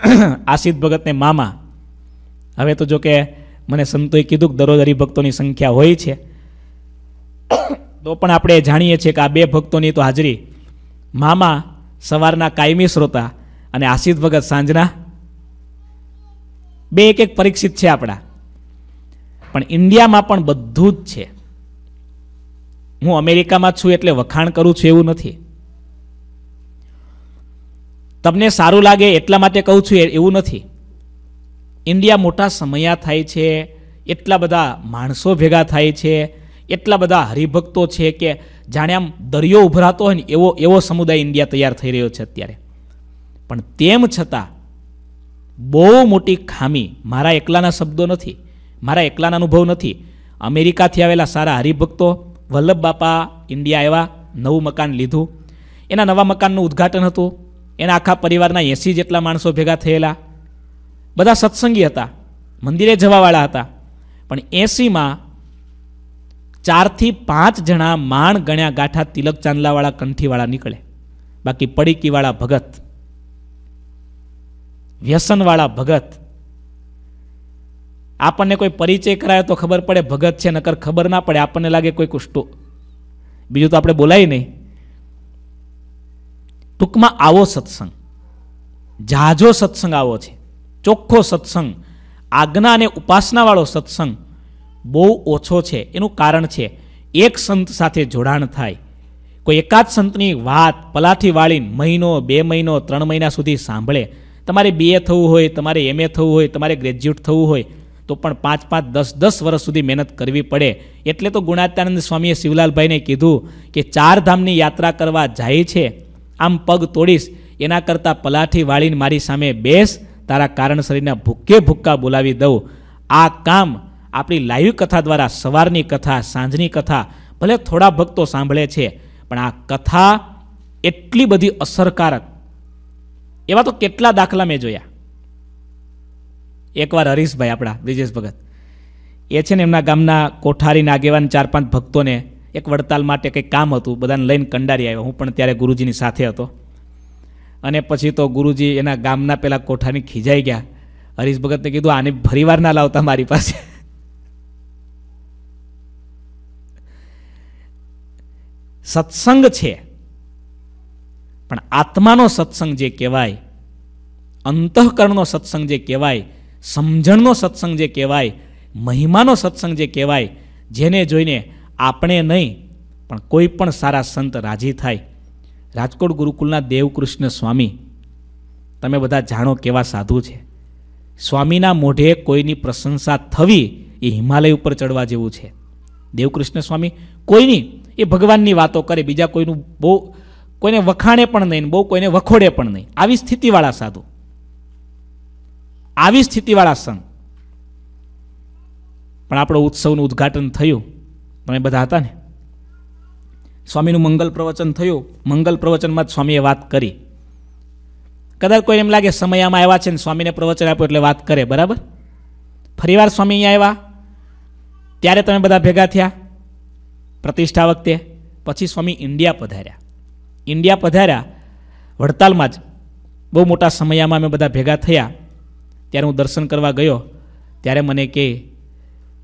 આશિત ભગતને મામા હવે તો જોકે મને સંતોએ કીધું કે દરરોજ હરિભક્તોની સંખ્યા હોય છે તો પણ આપણે જાણીએ છીએ કે આ બે ભક્તોની તો હાજરી મામા સવારના કાયમી શ્રોતા અને આશિત ભગત સાંજના બે એક એક પરીક્ષિત છે આપણા પણ ઇન્ડિયામાં પણ બધું જ છે હું અમેરિકામાં છું એટલે વખાણ કરું છું એવું નથી તમને સારું લાગે એટલા માટે કહું છું એવું નથી ઇન્ડિયા મોટા સમયા થાય છે એટલા બધા માણસો ભેગા થાય છે એટલા બધા હરિભક્તો છે કે જાણે આમ દરિયો ઉભરાતો હોય ને એવો એવો સમુદાય ઇન્ડિયા તૈયાર થઈ રહ્યો છે અત્યારે પણ તેમ છતાં બહુ મોટી ખામી મારા એકલાના શબ્દો નથી મારા એકલાના અનુભવ નથી અમેરિકાથી આવેલા સારા હરિભક્તો વલ્લભ બાપા ઇન્ડિયા આવ્યા નવું મકાન લીધું એના નવા મકાનનું ઉદ્ઘાટન હતું એના આખા પરિવારના એંસી જેટલા માણસો ભેગા થયેલા બધા સત્સંગી હતા મંદિરે જવાવાળા હતા પણ એંસીમાં ચારથી પાંચ જણા માણ ગણ્યા ગાંઠા તિલક ચાંદલાવાળા કંઠીવાળા નીકળે બાકી પડીકીવાળા ભગત વ્યસનવાળા ભગત આપણને કોઈ પરિચય કરાયો તો ખબર પડે ભગત છે નકર ખબર ના પડે આપણને લાગે કોઈ કુષ્ટો બીજું તો આપણે બોલાય નહીં ટૂંકમાં આવો સત્સંગ જાજો સત્સંગ આવો છે ચોખ્ખો સત્સંગ આજ્ઞા અને ઉપાસનાવાળો સત્સંગ બહુ ઓછો છે એનું કારણ છે એક સંત સાથે જોડાણ થાય કોઈ એકાદ સંતની વાત પલાથી વાળીને મહિનો બે મહિનો ત્રણ મહિના સુધી સાંભળે તમારે બીએ થવું હોય તમારે એમએ થવું હોય તમારે ગ્રેજ્યુએટ થવું હોય તો પણ પાંચ પાંચ દસ દસ વર્ષ સુધી મહેનત કરવી પડે એટલે તો ગુણાત્યાનંદ સ્વામીએ શિવલાલભાઈને કીધું કે ચાર ધામની યાત્રા કરવા જાય છે આમ પગ તોડીશ એના કરતાં પલાઠી વાળીને મારી સામે બેસ તારા કારણ ભૂક્કે ભૂકે ભૂક્કા બોલાવી દઉં આ કામ આપણી લાઈવ કથા દ્વારા સવારની કથા સાંજની કથા ભલે થોડા ભક્તો સાંભળે છે પણ આ કથા એટલી બધી અસરકારક એવા તો કેટલા દાખલા મેં જોયા એકવાર હરીશભાઈ આપણા બ્રિજેશ ભગત એ છે ને એમના ગામના કોઠારીના આગેવાન ચાર પાંચ ભક્તોને એક વડતાલ માટે કંઈક કામ હતું બધાને લઈને કંડારી આવ્યો હું પણ ત્યારે ગુરુજીની સાથે હતો અને પછી તો ગુરુજી એના ગામના પેલા કોઠારી ખીજાઈ ગયા હરીશ ભગતને કીધું આને ફરીવાર ના લાવતા મારી પાસે સત્સંગ છે પણ આત્માનો સત્સંગ જે કહેવાય અંતઃકરણનો સત્સંગ જે કહેવાય સમજણનો સત્સંગ જે કહેવાય મહિમાનો સત્સંગ જે કહેવાય જેને જોઈને આપણે નહીં પણ કોઈ પણ સારા સંત રાજી થાય રાજકોટ ગુરુકુલના દેવકૃષ્ણ સ્વામી તમે બધા જાણો કેવા સાધુ છે સ્વામીના મોઢે કોઈની પ્રશંસા થવી એ હિમાલય ઉપર ચડવા જેવું છે દેવકૃષ્ણ સ્વામી કોઈની એ ભગવાનની વાતો કરે બીજા કોઈનું બહુ કોઈને વખાણે પણ નહીં બહુ કોઈને વખોડે પણ નહીં આવી સ્થિતિવાળા સાધુ આવી સ્થિતિવાળા સંઘ પણ આપણો ઉત્સવનું ઉદ્ઘાટન થયું તમે બધા હતા ને સ્વામીનું મંગલ પ્રવચન થયું મંગલ પ્રવચનમાં જ સ્વામીએ વાત કરી કદાચ કોઈ એમ લાગે સમય આમાં આવ્યા છે ને સ્વામીને પ્રવચન આપ્યું એટલે વાત કરે બરાબર ફરીવાર સ્વામી અહીંયા આવ્યા ત્યારે તમે બધા ભેગા થયા પ્રતિષ્ઠા વખતે પછી સ્વામી ઇન્ડિયા પધાર્યા ઇન્ડિયા પધાર્યા વડતાલમાં જ બહુ મોટા સમયમાં અમે બધા ભેગા થયા ત્યારે હું દર્શન કરવા ગયો ત્યારે મને કહે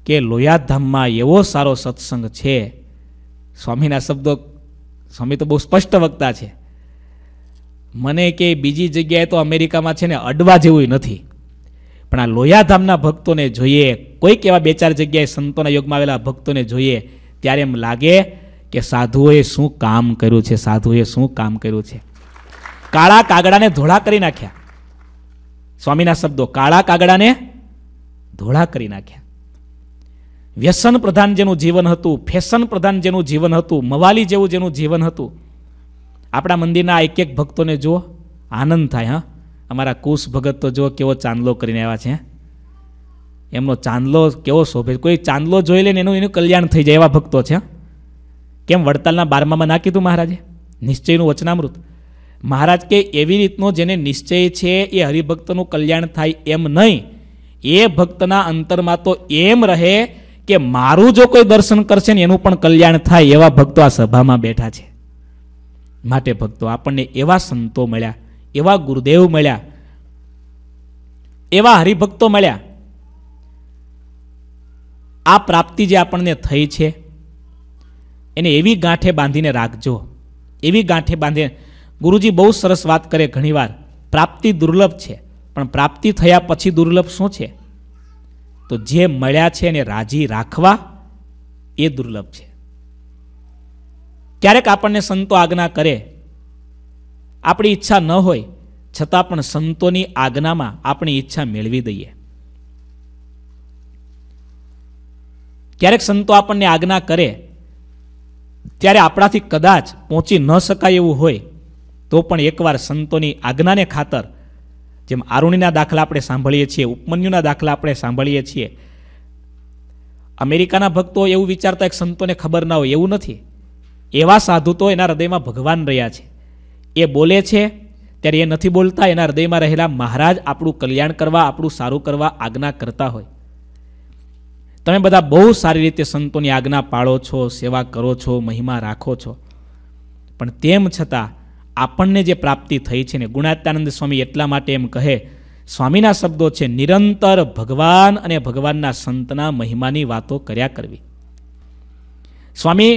કે લોયાધામમાં એવો સારો સત્સંગ છે સ્વામીના શબ્દો સ્વામી તો બહુ સ્પષ્ટ વક્તા છે મને કે બીજી જગ્યાએ તો અમેરિકામાં છે ને અડવા જેવું નથી પણ આ લોયાધામના ભક્તોને જોઈએ કોઈક એવા બે ચાર જગ્યાએ સંતોના યોગમાં આવેલા ભક્તોને જોઈએ ત્યારે એમ લાગે કે સાધુઓએ શું કામ કર્યું છે સાધુએ શું કામ કર્યું છે કાળા કાગડાને ધોળા કરી નાખ્યા સ્વામીના શબ્દો કાળા કાગડાને ધોળા કરી નાખ્યા વ્યસન પ્રધાન જેનું જીવન હતું ફેશન પ્રધાન જેનું જીવન હતું મવાલી જેવું જેનું જીવન હતું આપણા મંદિરના એક એક ભક્તોને જુઓ આનંદ થાય હા અમારા કુશ ભગત તો જુઓ કેવો ચાંદલો કરીને આવ્યા છે એમનો ચાંદલો કેવો શોભે કોઈ ચાંદલો જોઈ લે ને એનું એનું કલ્યાણ થઈ જાય એવા ભક્તો છે કેમ વડતાલના બારમામાં ના કીધું મહારાજે નિશ્ચયનું વચનામૃત મહારાજ કે એવી રીતનો જેને નિશ્ચય છે એ હરિભક્તનું કલ્યાણ થાય એમ નહીં એ ભક્તના અંતરમાં તો એમ રહે કે મારું જો કોઈ દર્શન કરશે ને એનું પણ કલ્યાણ થાય એવા ભક્તો આ સભામાં બેઠા છે માટે ભક્તો આપણને એવા સંતો મળ્યા એવા ગુરુદેવ મળ્યા એવા હરિભક્તો મળ્યા આ પ્રાપ્તિ જે આપણને થઈ છે એને એવી ગાંઠે બાંધીને રાખજો એવી ગાંઠે બાંધીને ગુરુજી બહુ સરસ વાત કરે ઘણીવાર પ્રાપ્તિ દુર્લભ છે પણ પ્રાપ્તિ થયા પછી દુર્લભ શું છે તો જે મળ્યા છે એને રાજી રાખવા એ દુર્લભ છે ક્યારેક આપણને સંતો આજ્ઞા કરે આપણી ઈચ્છા ન હોય છતાં પણ સંતોની આજ્ઞામાં આપણી ઈચ્છા મેળવી દઈએ ક્યારેક સંતો આપણને આજ્ઞા કરે ત્યારે આપણાથી કદાચ પહોંચી ન શકાય એવું હોય તો પણ એકવાર સંતોની આજ્ઞાને ખાતર જેમ આરુણીના દાખલા આપણે સાંભળીએ છીએ ઉપમન્યુના દાખલા આપણે સાંભળીએ છીએ અમેરિકાના ભક્તો એવું વિચારતા એક સંતોને ખબર ના હોય એવું નથી એવા સાધુ તો એના હૃદયમાં ભગવાન રહ્યા છે એ બોલે છે ત્યારે એ નથી બોલતા એના હૃદયમાં રહેલા મહારાજ આપણું કલ્યાણ કરવા આપણું સારું કરવા આજ્ઞા કરતા હોય તમે બધા બહુ સારી રીતે સંતોની આજ્ઞા પાળો છો સેવા કરો છો મહિમા રાખો છો પણ તેમ છતાં આપણને જે પ્રાપ્તિ થઈ છે ને ગુણાત્યાનંદ સ્વામી એટલા માટે એમ કહે સ્વામીના શબ્દો છે નિરંતર ભગવાન અને ભગવાનના સંતના મહિમાની વાતો કર્યા કરવી સ્વામી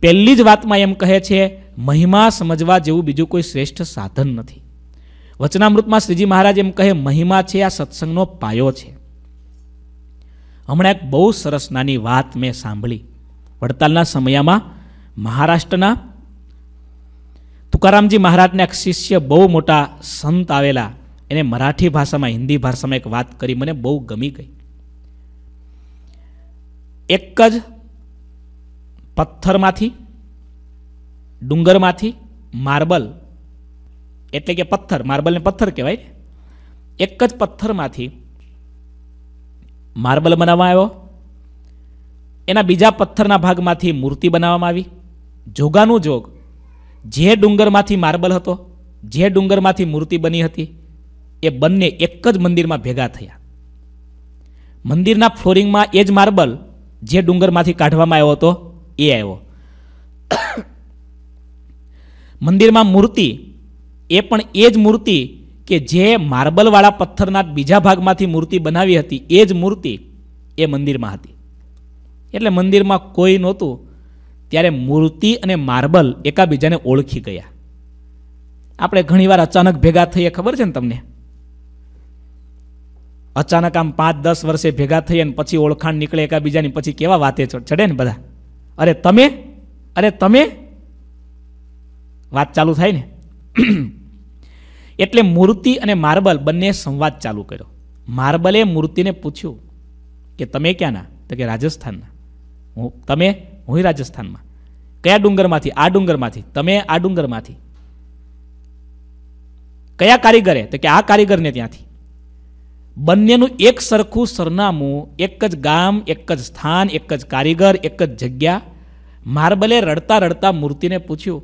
પહેલી જ વાતમાં એમ કહે છે મહિમા સમજવા જેવું બીજું કોઈ શ્રેષ્ઠ સાધન નથી વચનામૃતમાં શ્રીજી મહારાજ એમ કહે મહિમા છે આ સત્સંગનો પાયો છે હમણાં એક બહુ સરસ નાની વાત મેં સાંભળી વડતાલના સમયમાં મહારાષ્ટ્રના તુકારામજી મહારાજના એક શિષ્ય બહુ મોટા સંત આવેલા એને મરાઠી ભાષામાં હિન્દી ભાષામાં એક વાત કરી મને બહુ ગમી ગઈ એક જ પથ્થરમાંથી ડુંગરમાંથી માર્બલ એટલે કે પથ્થર માર્બલને પથ્થર કહેવાય એક જ પથ્થરમાંથી માર્બલ બનાવવામાં આવ્યો એના બીજા પથ્થરના ભાગમાંથી મૂર્તિ બનાવવામાં આવી જોગાનું જોગ જે ડુંગરમાંથી માર્બલ હતો જે ડુંગરમાંથી મૂર્તિ બની હતી એ બંને એક જ મંદિરમાં ભેગા થયા મંદિરના ફ્લોરિંગમાં એ જ માર્બલ જે ડુંગરમાંથી કાઢવામાં આવ્યો હતો એ આવ્યો મંદિરમાં મૂર્તિ એ પણ એ જ મૂર્તિ કે જે માર્બલવાળા પથ્થરના બીજા ભાગમાંથી મૂર્તિ બનાવી હતી એ જ મૂર્તિ એ મંદિરમાં હતી એટલે મંદિરમાં કોઈ નહોતું ત્યારે મૂર્તિ અને માર્બલ એકાબીજાને ઓળખી ગયા આપણે ઘણીવાર અચાનક ભેગા થઈએ ખબર છે ને તમને અચાનક આમ પાંચ દસ વર્ષે ભેગા થઈએ ને પછી ઓળખાણ નીકળે એકાબીજાની પછી કેવા વાતે ચડે ને બધા અરે તમે અરે તમે વાત ચાલુ થાય ને એટલે મૂર્તિ અને માર્બલ બંને સંવાદ ચાલુ કર્યો માર્બલે મૂર્તિને પૂછ્યું કે તમે ક્યાંના તો કે રાજસ્થાનના હું તમે હું રાજસ્થાનમાં કયા ડુંગરમાંથી આ ડુંગરમાંથી તમે આ ડુંગરમાંથી કયા કારીગરે તો કે આ કારીગરને ત્યાંથી બંનેનું એક સરખું સરનામું એક જ ગામ એક જ સ્થાન એક જ કારીગર એક જ જગ્યા માર્બલે રડતા રડતા મૂર્તિને પૂછ્યું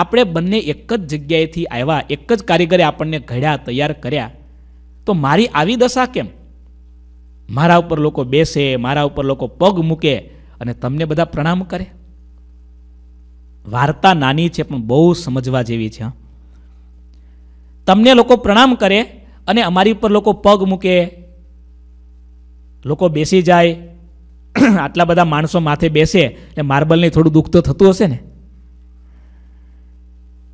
આપણે બંને એક જ જગ્યાએથી આવ્યા એક જ કારીગરે આપણને ઘડ્યા તૈયાર કર્યા તો મારી આવી દશા કેમ મારા ઉપર લોકો બેસે મારા ઉપર લોકો પગ મૂકે અને તમને બધા પ્રણામ કરે વાર્તા નાની છે પણ બહુ સમજવા જેવી છે તમને લોકો પ્રણામ કરે અને અમારી ઉપર લોકો પગ મૂકે લોકો બેસી જાય આટલા બધા માણસો માથે બેસે એટલે માર્બલને થોડું દુઃખ તો થતું હશે ને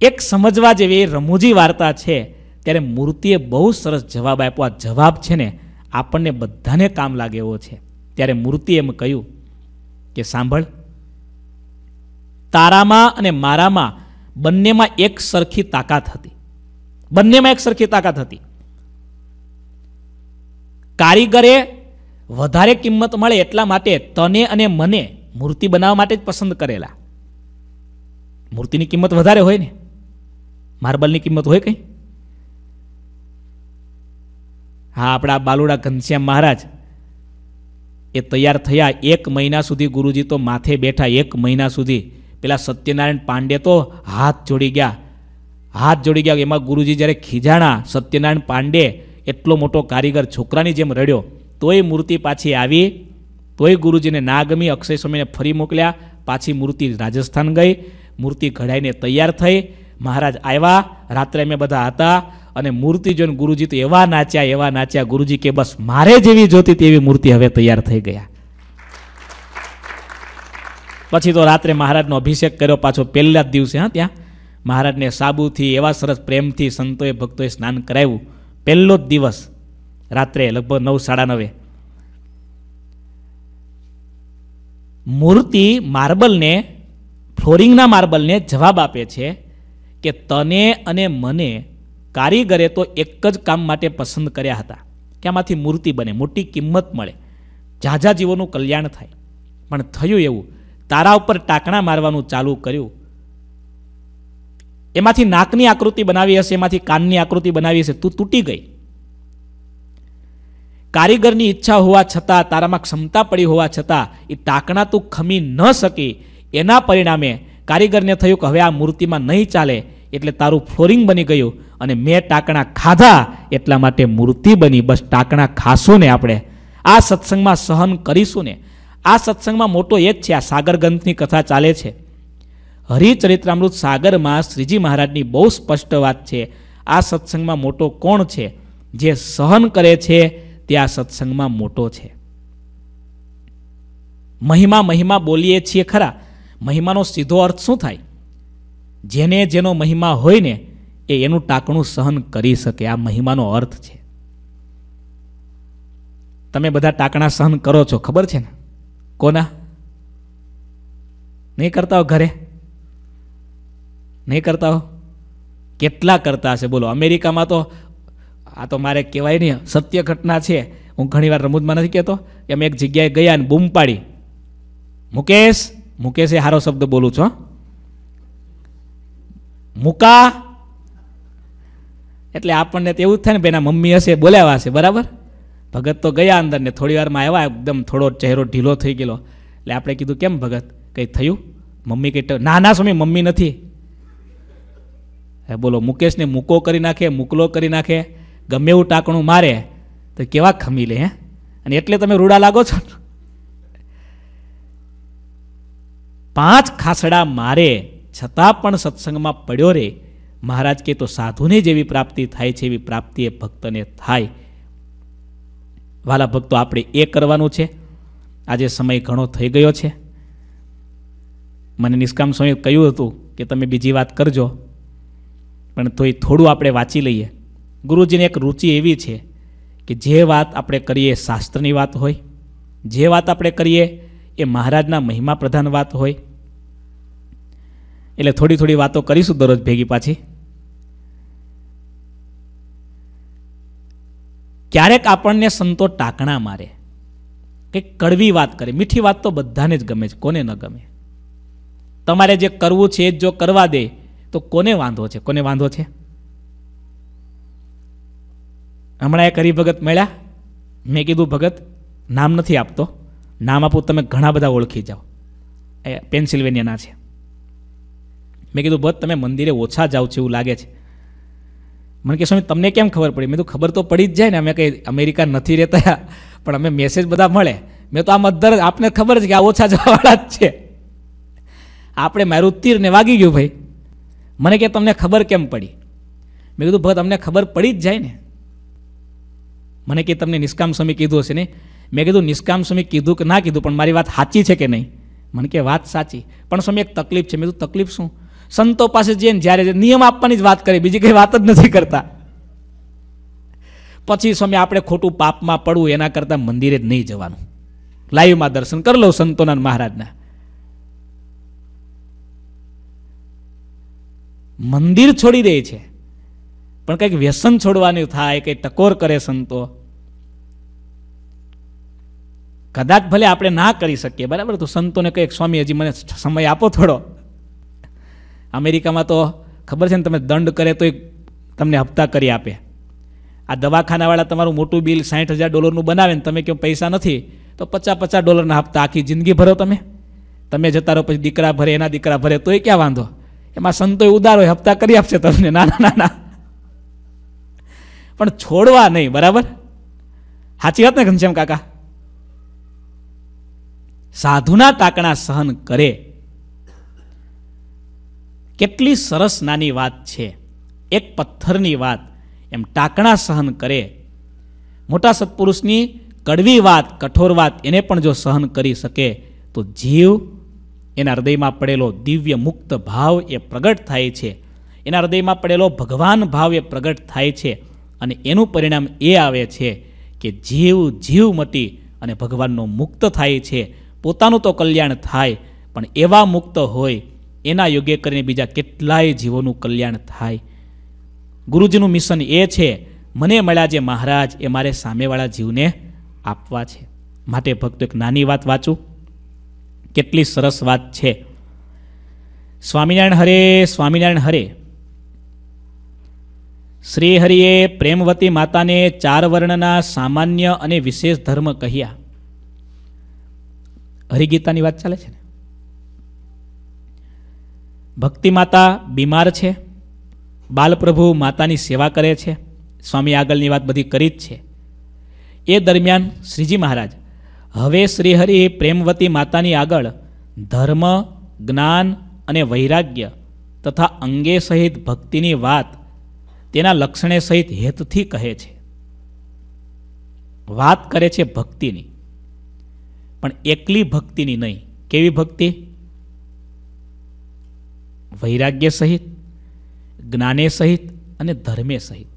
એક સમજવા જેવી રમૂજી વાર્તા છે ત્યારે મૂર્તિએ બહુ સરસ જવાબ આપ્યો આ જવાબ છે ને આપણને બધાને કામ લાગે એવો છે ત્યારે મૂર્તિએ એમ કહ્યું કે સાંભળ તારામાં અને મારામાં બંનેમાં એક સરખી તાકાત હતી બંનેમાં એક સરખી તાકાત હતી કારીગરે વધારે કિંમત મળે એટલા માટે તને અને મને મૂર્તિ બનાવવા માટે જ પસંદ કરેલા મૂર્તિની કિંમત વધારે હોય ને માર્બલની કિંમત હોય કંઈ હા આપણા બાલુડા ઘનશ્યામ મહારાજ એ તૈયાર થયા એક મહિના સુધી ગુરુજી તો માથે બેઠા એક મહિના સુધી પેલા સત્યનારાયણ પાંડે તો હાથ જોડી ગયા હાથ જોડી ગયા એમાં ગુરુજી જ્યારે ખીજાણા સત્યનારાયણ પાંડે એટલો મોટો કારીગર છોકરાની જેમ રડ્યો તોય મૂર્તિ પાછી આવી તોય ગુરુજીને નાગમી અક્ષય સ્વામીને ફરી મોકલ્યા પાછી મૂર્તિ રાજસ્થાન ગઈ મૂર્તિ ઘડાઈને તૈયાર થઈ મહારાજ આવ્યા રાત્રે અમે બધા હતા અને મૂર્તિ મૂર્તિજન ગુરુજી તો એવા નાચ્યા એવા નાચ્યા ગુરુજી કે બસ મારે જેવી જોતી તેવી મૂર્તિ હવે તૈયાર થઈ ગયા પછી તો રાત્રે મહારાજનો અભિષેક કર્યો પાછો પહેલા જ દિવસે હા ત્યાં મહારાજને સાબુથી એવા સરસ પ્રેમથી સંતોએ ભક્તોએ સ્નાન કરાવ્યું પહેલો જ દિવસ રાત્રે લગભગ નવ સાડા નવે મૂર્તિ માર્બલને ફ્લોરિંગના માર્બલને જવાબ આપે છે કે તને અને મને કારીગરે તો એક જ કામ માટે પસંદ કર્યા હતા કે આમાંથી મૂર્તિ બને મોટી કિંમત મળે ઝાઝા જીવોનું કલ્યાણ થાય પણ થયું એવું તારા ઉપર ટાંકણા મારવાનું ચાલુ કર્યું એમાંથી નાકની આકૃતિ બનાવી હશે એમાંથી કાનની આકૃતિ બનાવી હશે તું તૂટી ગઈ કારીગરની ઈચ્છા હોવા છતાં તારામાં ક્ષમતા પડી હોવા છતાં એ ટાંકણા તું ખમી ન શકી એના પરિણામે કારીગરને થયું કે હવે આ મૂર્તિમાં નહીં ચાલે એટલે તારું ફ્લોરિંગ બની ગયું અને મેં ટાંકણા ખાધા એટલા માટે મૂર્તિ બની બસ ટાંકણા ખાશું ને આપણે આ સત્સંગમાં સહન કરીશું ને આ સત્સંગમાં મોટો એ જ છે આ સાગર કથા ચાલે છે હરિચરિત્રામૃત સાગરમાં શ્રીજી મહારાજની બહુ સ્પષ્ટ વાત છે આ સત્સંગમાં મોટો કોણ છે જે સહન કરે છે તે આ સત્સંગમાં મોટો છે મહિમા મહિમા બોલીએ છીએ ખરા મહિમાનો સીધો અર્થ શું થાય જેને જેનો મહિમા હોય ને એ એનું ટાંકણું સહન કરી શકે આ મહિમાનો અર્થ છે તમે બધા ટાંકણા સહન કરો છો ખબર છે ને કોના નહીં કરતા હો ઘરે નહીં કરતા હો કેટલા કરતા હશે બોલો અમેરિકામાં તો આ તો મારે કહેવાય નહીં સત્ય ઘટના છે હું ઘણીવાર રમૂજમાં નથી કહેતો કે અમે એક જગ્યાએ ગયા અને બૂમ પાડી મુકેશ મુકેશ એ સારો શબ્દ બોલું છું મુકા એટલે આપણને તો એવું થાય ને ભાઈ મમ્મી હશે બોલાવ્યા હશે બરાબર ભગત તો ગયા અંદર ને થોડી વારમાં આવ્યા એકદમ થોડો ચહેરો ઢીલો થઈ ગયેલો એટલે આપણે કીધું કેમ ભગત કંઈ થયું મમ્મી કંઈ ના ના સ્વામી મમ્મી નથી હે બોલો મુકેશને મૂકો કરી નાખે મુકલો કરી નાખે ગમે એવું ટાંકણું મારે તો કેવા ખમી લે હે અને એટલે તમે રૂડા લાગો છો પાંચ ખાસડા મારે છતાં પણ સત્સંગમાં પડ્યો રે મહારાજ કે તો સાધુને જેવી પ્રાપ્તિ થાય છે એવી પ્રાપ્તિ એ ભક્તને થાય વાલા ભક્તો આપણે એ કરવાનું છે આજે સમય ઘણો થઈ ગયો છે મને નિષ્કામ સ્વામીએ કહ્યું હતું કે તમે બીજી વાત કરજો પણ તોય થોડું આપણે વાંચી લઈએ ગુરુજીને એક રુચિ એવી છે કે જે વાત આપણે કરીએ શાસ્ત્રની વાત હોય જે વાત આપણે કરીએ એ મહારાજના મહિમા પ્રધાન વાત હોય એટલે થોડી થોડી વાતો કરીશું દરરોજ ભેગી પાછી ક્યારેક આપણને સંતો ટાંકણા મારે કે કડવી વાત કરે મીઠી વાત તો બધાને જ ગમે છે કોને ન ગમે તમારે જે કરવું છે એ જો કરવા દે તો કોને વાંધો છે કોને વાંધો છે હમણાં એક હરિભગત મળ્યા મેં કીધું ભગત નામ નથી આપતો નામ આપું તમે ઘણા બધા ઓળખી જાઓ એ પેન્સિલવેનિયાના છે મેં કીધું ભત તમે મંદિરે ઓછા જાઓ છો એવું લાગે છે મને કે સ્વામી તમને કેમ ખબર પડી મેં તો ખબર તો પડી જ જાય ને અમે કંઈ અમેરિકા નથી રહેતા પણ અમે મેસેજ બધા મળે મેં તો આમ અધર આપને ખબર છે કે આ ઓછા જવાવાળા જ છે આપણે મારું તીર ને વાગી ગયું ભાઈ મને કે તમને ખબર કેમ પડી મેં કીધું ભત અમને ખબર પડી જ જાય ને મને કે તમને નિષ્કામ સ્વામી કીધું હશે ને મેં કીધું નિષ્કામ સ્વામી કીધું કે ના કીધું પણ મારી વાત સાચી છે કે નહીં મને કે વાત સાચી પણ સ્વામી એક તકલીફ છે મેં કીધું તકલીફ શું સંતો પાસે જઈને જ્યારે નિયમ આપવાની જ વાત કરી બીજી કંઈ વાત જ નથી કરતા પછી સ્વામી આપણે ખોટું પાપમાં પડવું એના કરતાં મંદિરે જ નહીં જવાનું લાઈવમાં દર્શન કરી લો સંતોના મહારાજના મંદિર છોડી દે છે પણ કંઈક વ્યસન છોડવાનું થાય કંઈ ટકોર કરે સંતો કદાચ ભલે આપણે ના કરી શકીએ બરાબર તો સંતોને કંઈક સ્વામી હજી મને સમય આપો થોડો અમેરિકામાં તો ખબર છે ને તમે દંડ કરે તો એક તમને હપ્તા કરી આપે આ દવાખાનાવાળા તમારું મોટું બિલ સાઠ હજાર ડોલરનું બનાવે ને તમે કેમ પૈસા નથી તો પચાસ પચાસ ડોલરના હપ્તા આખી જિંદગી ભરો તમે તમે જતા રહો પછી દીકરા ભરે એના દીકરા ભરે તોય ક્યાં વાંધો એમાં સંતોય ઉદાર હોય હપ્તા કરી આપશે તમને નાના નાના પણ છોડવા નહીં બરાબર સાચી વાત ને ઘનશ્યામ કાકા સાધુના તાકણા સહન કરે કેટલી સરસ નાની વાત છે એક પથ્થરની વાત એમ ટાંકણા સહન કરે મોટા સત્પુરુષની કડવી વાત કઠોર વાત એને પણ જો સહન કરી શકે તો જીવ એના હૃદયમાં પડેલો દિવ્ય મુક્ત ભાવ એ પ્રગટ થાય છે એના હૃદયમાં પડેલો ભગવાન ભાવ એ પ્રગટ થાય છે અને એનું પરિણામ એ આવે છે કે જીવ જીવ મટી અને ભગવાનનો મુક્ત થાય છે પોતાનું તો કલ્યાણ થાય પણ એવા મુક્ત હોય એના યોગ્ય કરીને બીજા કેટલાય જીવોનું કલ્યાણ થાય ગુરુજીનું મિશન એ છે મને મળ્યા જે મહારાજ એ મારે સામેવાળા જીવને આપવા છે માટે ભક્તો એક નાની વાત વાંચું કેટલી સરસ વાત છે સ્વામિનારાયણ હરે સ્વામિનારાયણ હરે શ્રી હરિએ પ્રેમવતી માતાને ચાર વર્ણના સામાન્ય અને વિશેષ ધર્મ કહ્યા હરિગીતાની વાત ચાલે છે ભક્તિ માતા બીમાર છે બાલપ્રભુ માતાની સેવા કરે છે સ્વામી આગળની વાત બધી કરી જ છે એ દરમિયાન શ્રીજી મહારાજ હવે શ્રીહરિ પ્રેમવતી માતાની આગળ ધર્મ જ્ઞાન અને વૈરાગ્ય તથા અંગે સહિત ભક્તિની વાત તેના લક્ષણે સહિત હેતથી કહે છે વાત કરે છે ભક્તિની પણ એકલી ભક્તિની નહીં કેવી ભક્તિ વૈરાગ્ય સહિત જ્ઞાને સહિત અને ધર્મે સહિત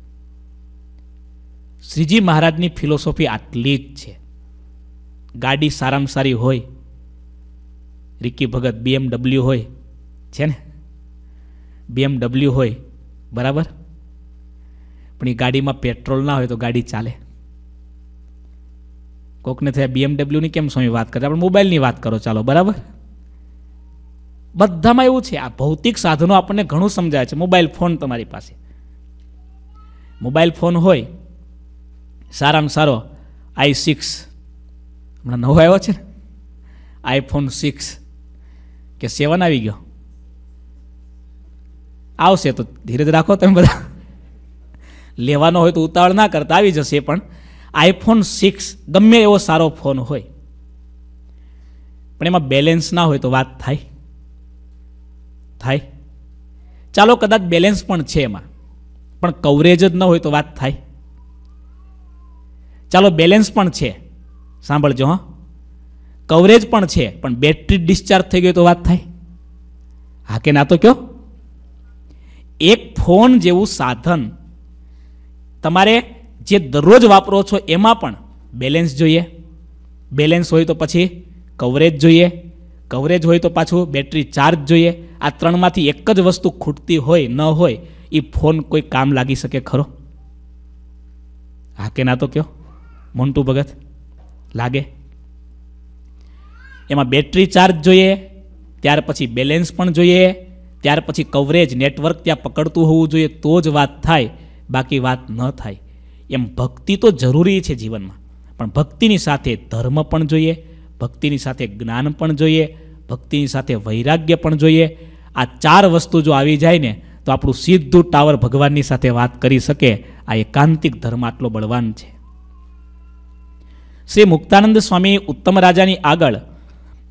શ્રીજી મહારાજની ફિલોસોફી આટલી જ છે ગાડી સારામાં સારી હોય રિકી ભગત બીએમડબલ્યુ હોય છે ને બીએમડબલ્યુ હોય બરાબર પણ એ ગાડીમાં પેટ્રોલ ના હોય તો ગાડી ચાલે કોકને થયા બીએમડબલ્યુની કેમ સોય વાત કરે આપણે મોબાઈલની વાત કરો ચાલો બરાબર બધામાં એવું છે આ ભૌતિક સાધનો આપણને ઘણું સમજાય છે મોબાઈલ ફોન તમારી પાસે મોબાઈલ ફોન હોય સારામાં સારો આઈ સિક્સ હમણાં નવો આવ્યો છે ને આઈફોન સિક્સ કે સેવન આવી ગયો આવશે તો ધીરજ રાખો તમે બધા લેવાનો હોય તો ઉતાવળ ના કરતા આવી જશે પણ આઈફોન સિક્સ ગમે એવો સારો ફોન હોય પણ એમાં બેલેન્સ ના હોય તો વાત થાય થાય ચાલો કદાચ બેલેન્સ પણ છે એમાં પણ કવરેજ જ ન હોય તો વાત થાય ચાલો બેલેન્સ પણ છે સાંભળજો હા કવરેજ પણ છે પણ બેટરી ડિસ્ચાર્જ થઈ ગઈ તો વાત થાય હા કે ના તો કયો એક ફોન જેવું સાધન તમારે જે દરરોજ વાપરો છો એમાં પણ બેલેન્સ જોઈએ બેલેન્સ હોય તો પછી કવરેજ જોઈએ કવરેજ હોય તો પાછું બેટરી ચાર્જ જોઈએ આ ત્રણમાંથી એક જ વસ્તુ ખૂટતી હોય ન હોય એ ફોન કોઈ કામ લાગી શકે ખરો હા કે ના તો કયો મોન્ટુ ભગત લાગે એમાં બેટરી ચાર્જ જોઈએ ત્યાર પછી બેલેન્સ પણ જોઈએ ત્યાર પછી કવરેજ નેટવર્ક ત્યાં પકડતું હોવું જોઈએ તો જ વાત થાય બાકી વાત ન થાય એમ ભક્તિ તો જરૂરી છે જીવનમાં પણ ભક્તિની સાથે ધર્મ પણ જોઈએ ભક્તિની સાથે જ્ઞાન પણ જોઈએ ભક્તિની સાથે વૈરાગ્ય પણ જોઈએ આ ચાર વસ્તુ જો આવી જાય ને તો આપણું સીધું ટાવર ભગવાનની સાથે વાત કરી શકે આ એકાંતિક ધર્મ આટલો બળવાન છે શ્રી મુક્તાનંદ સ્વામી ઉત્તમ રાજાની આગળ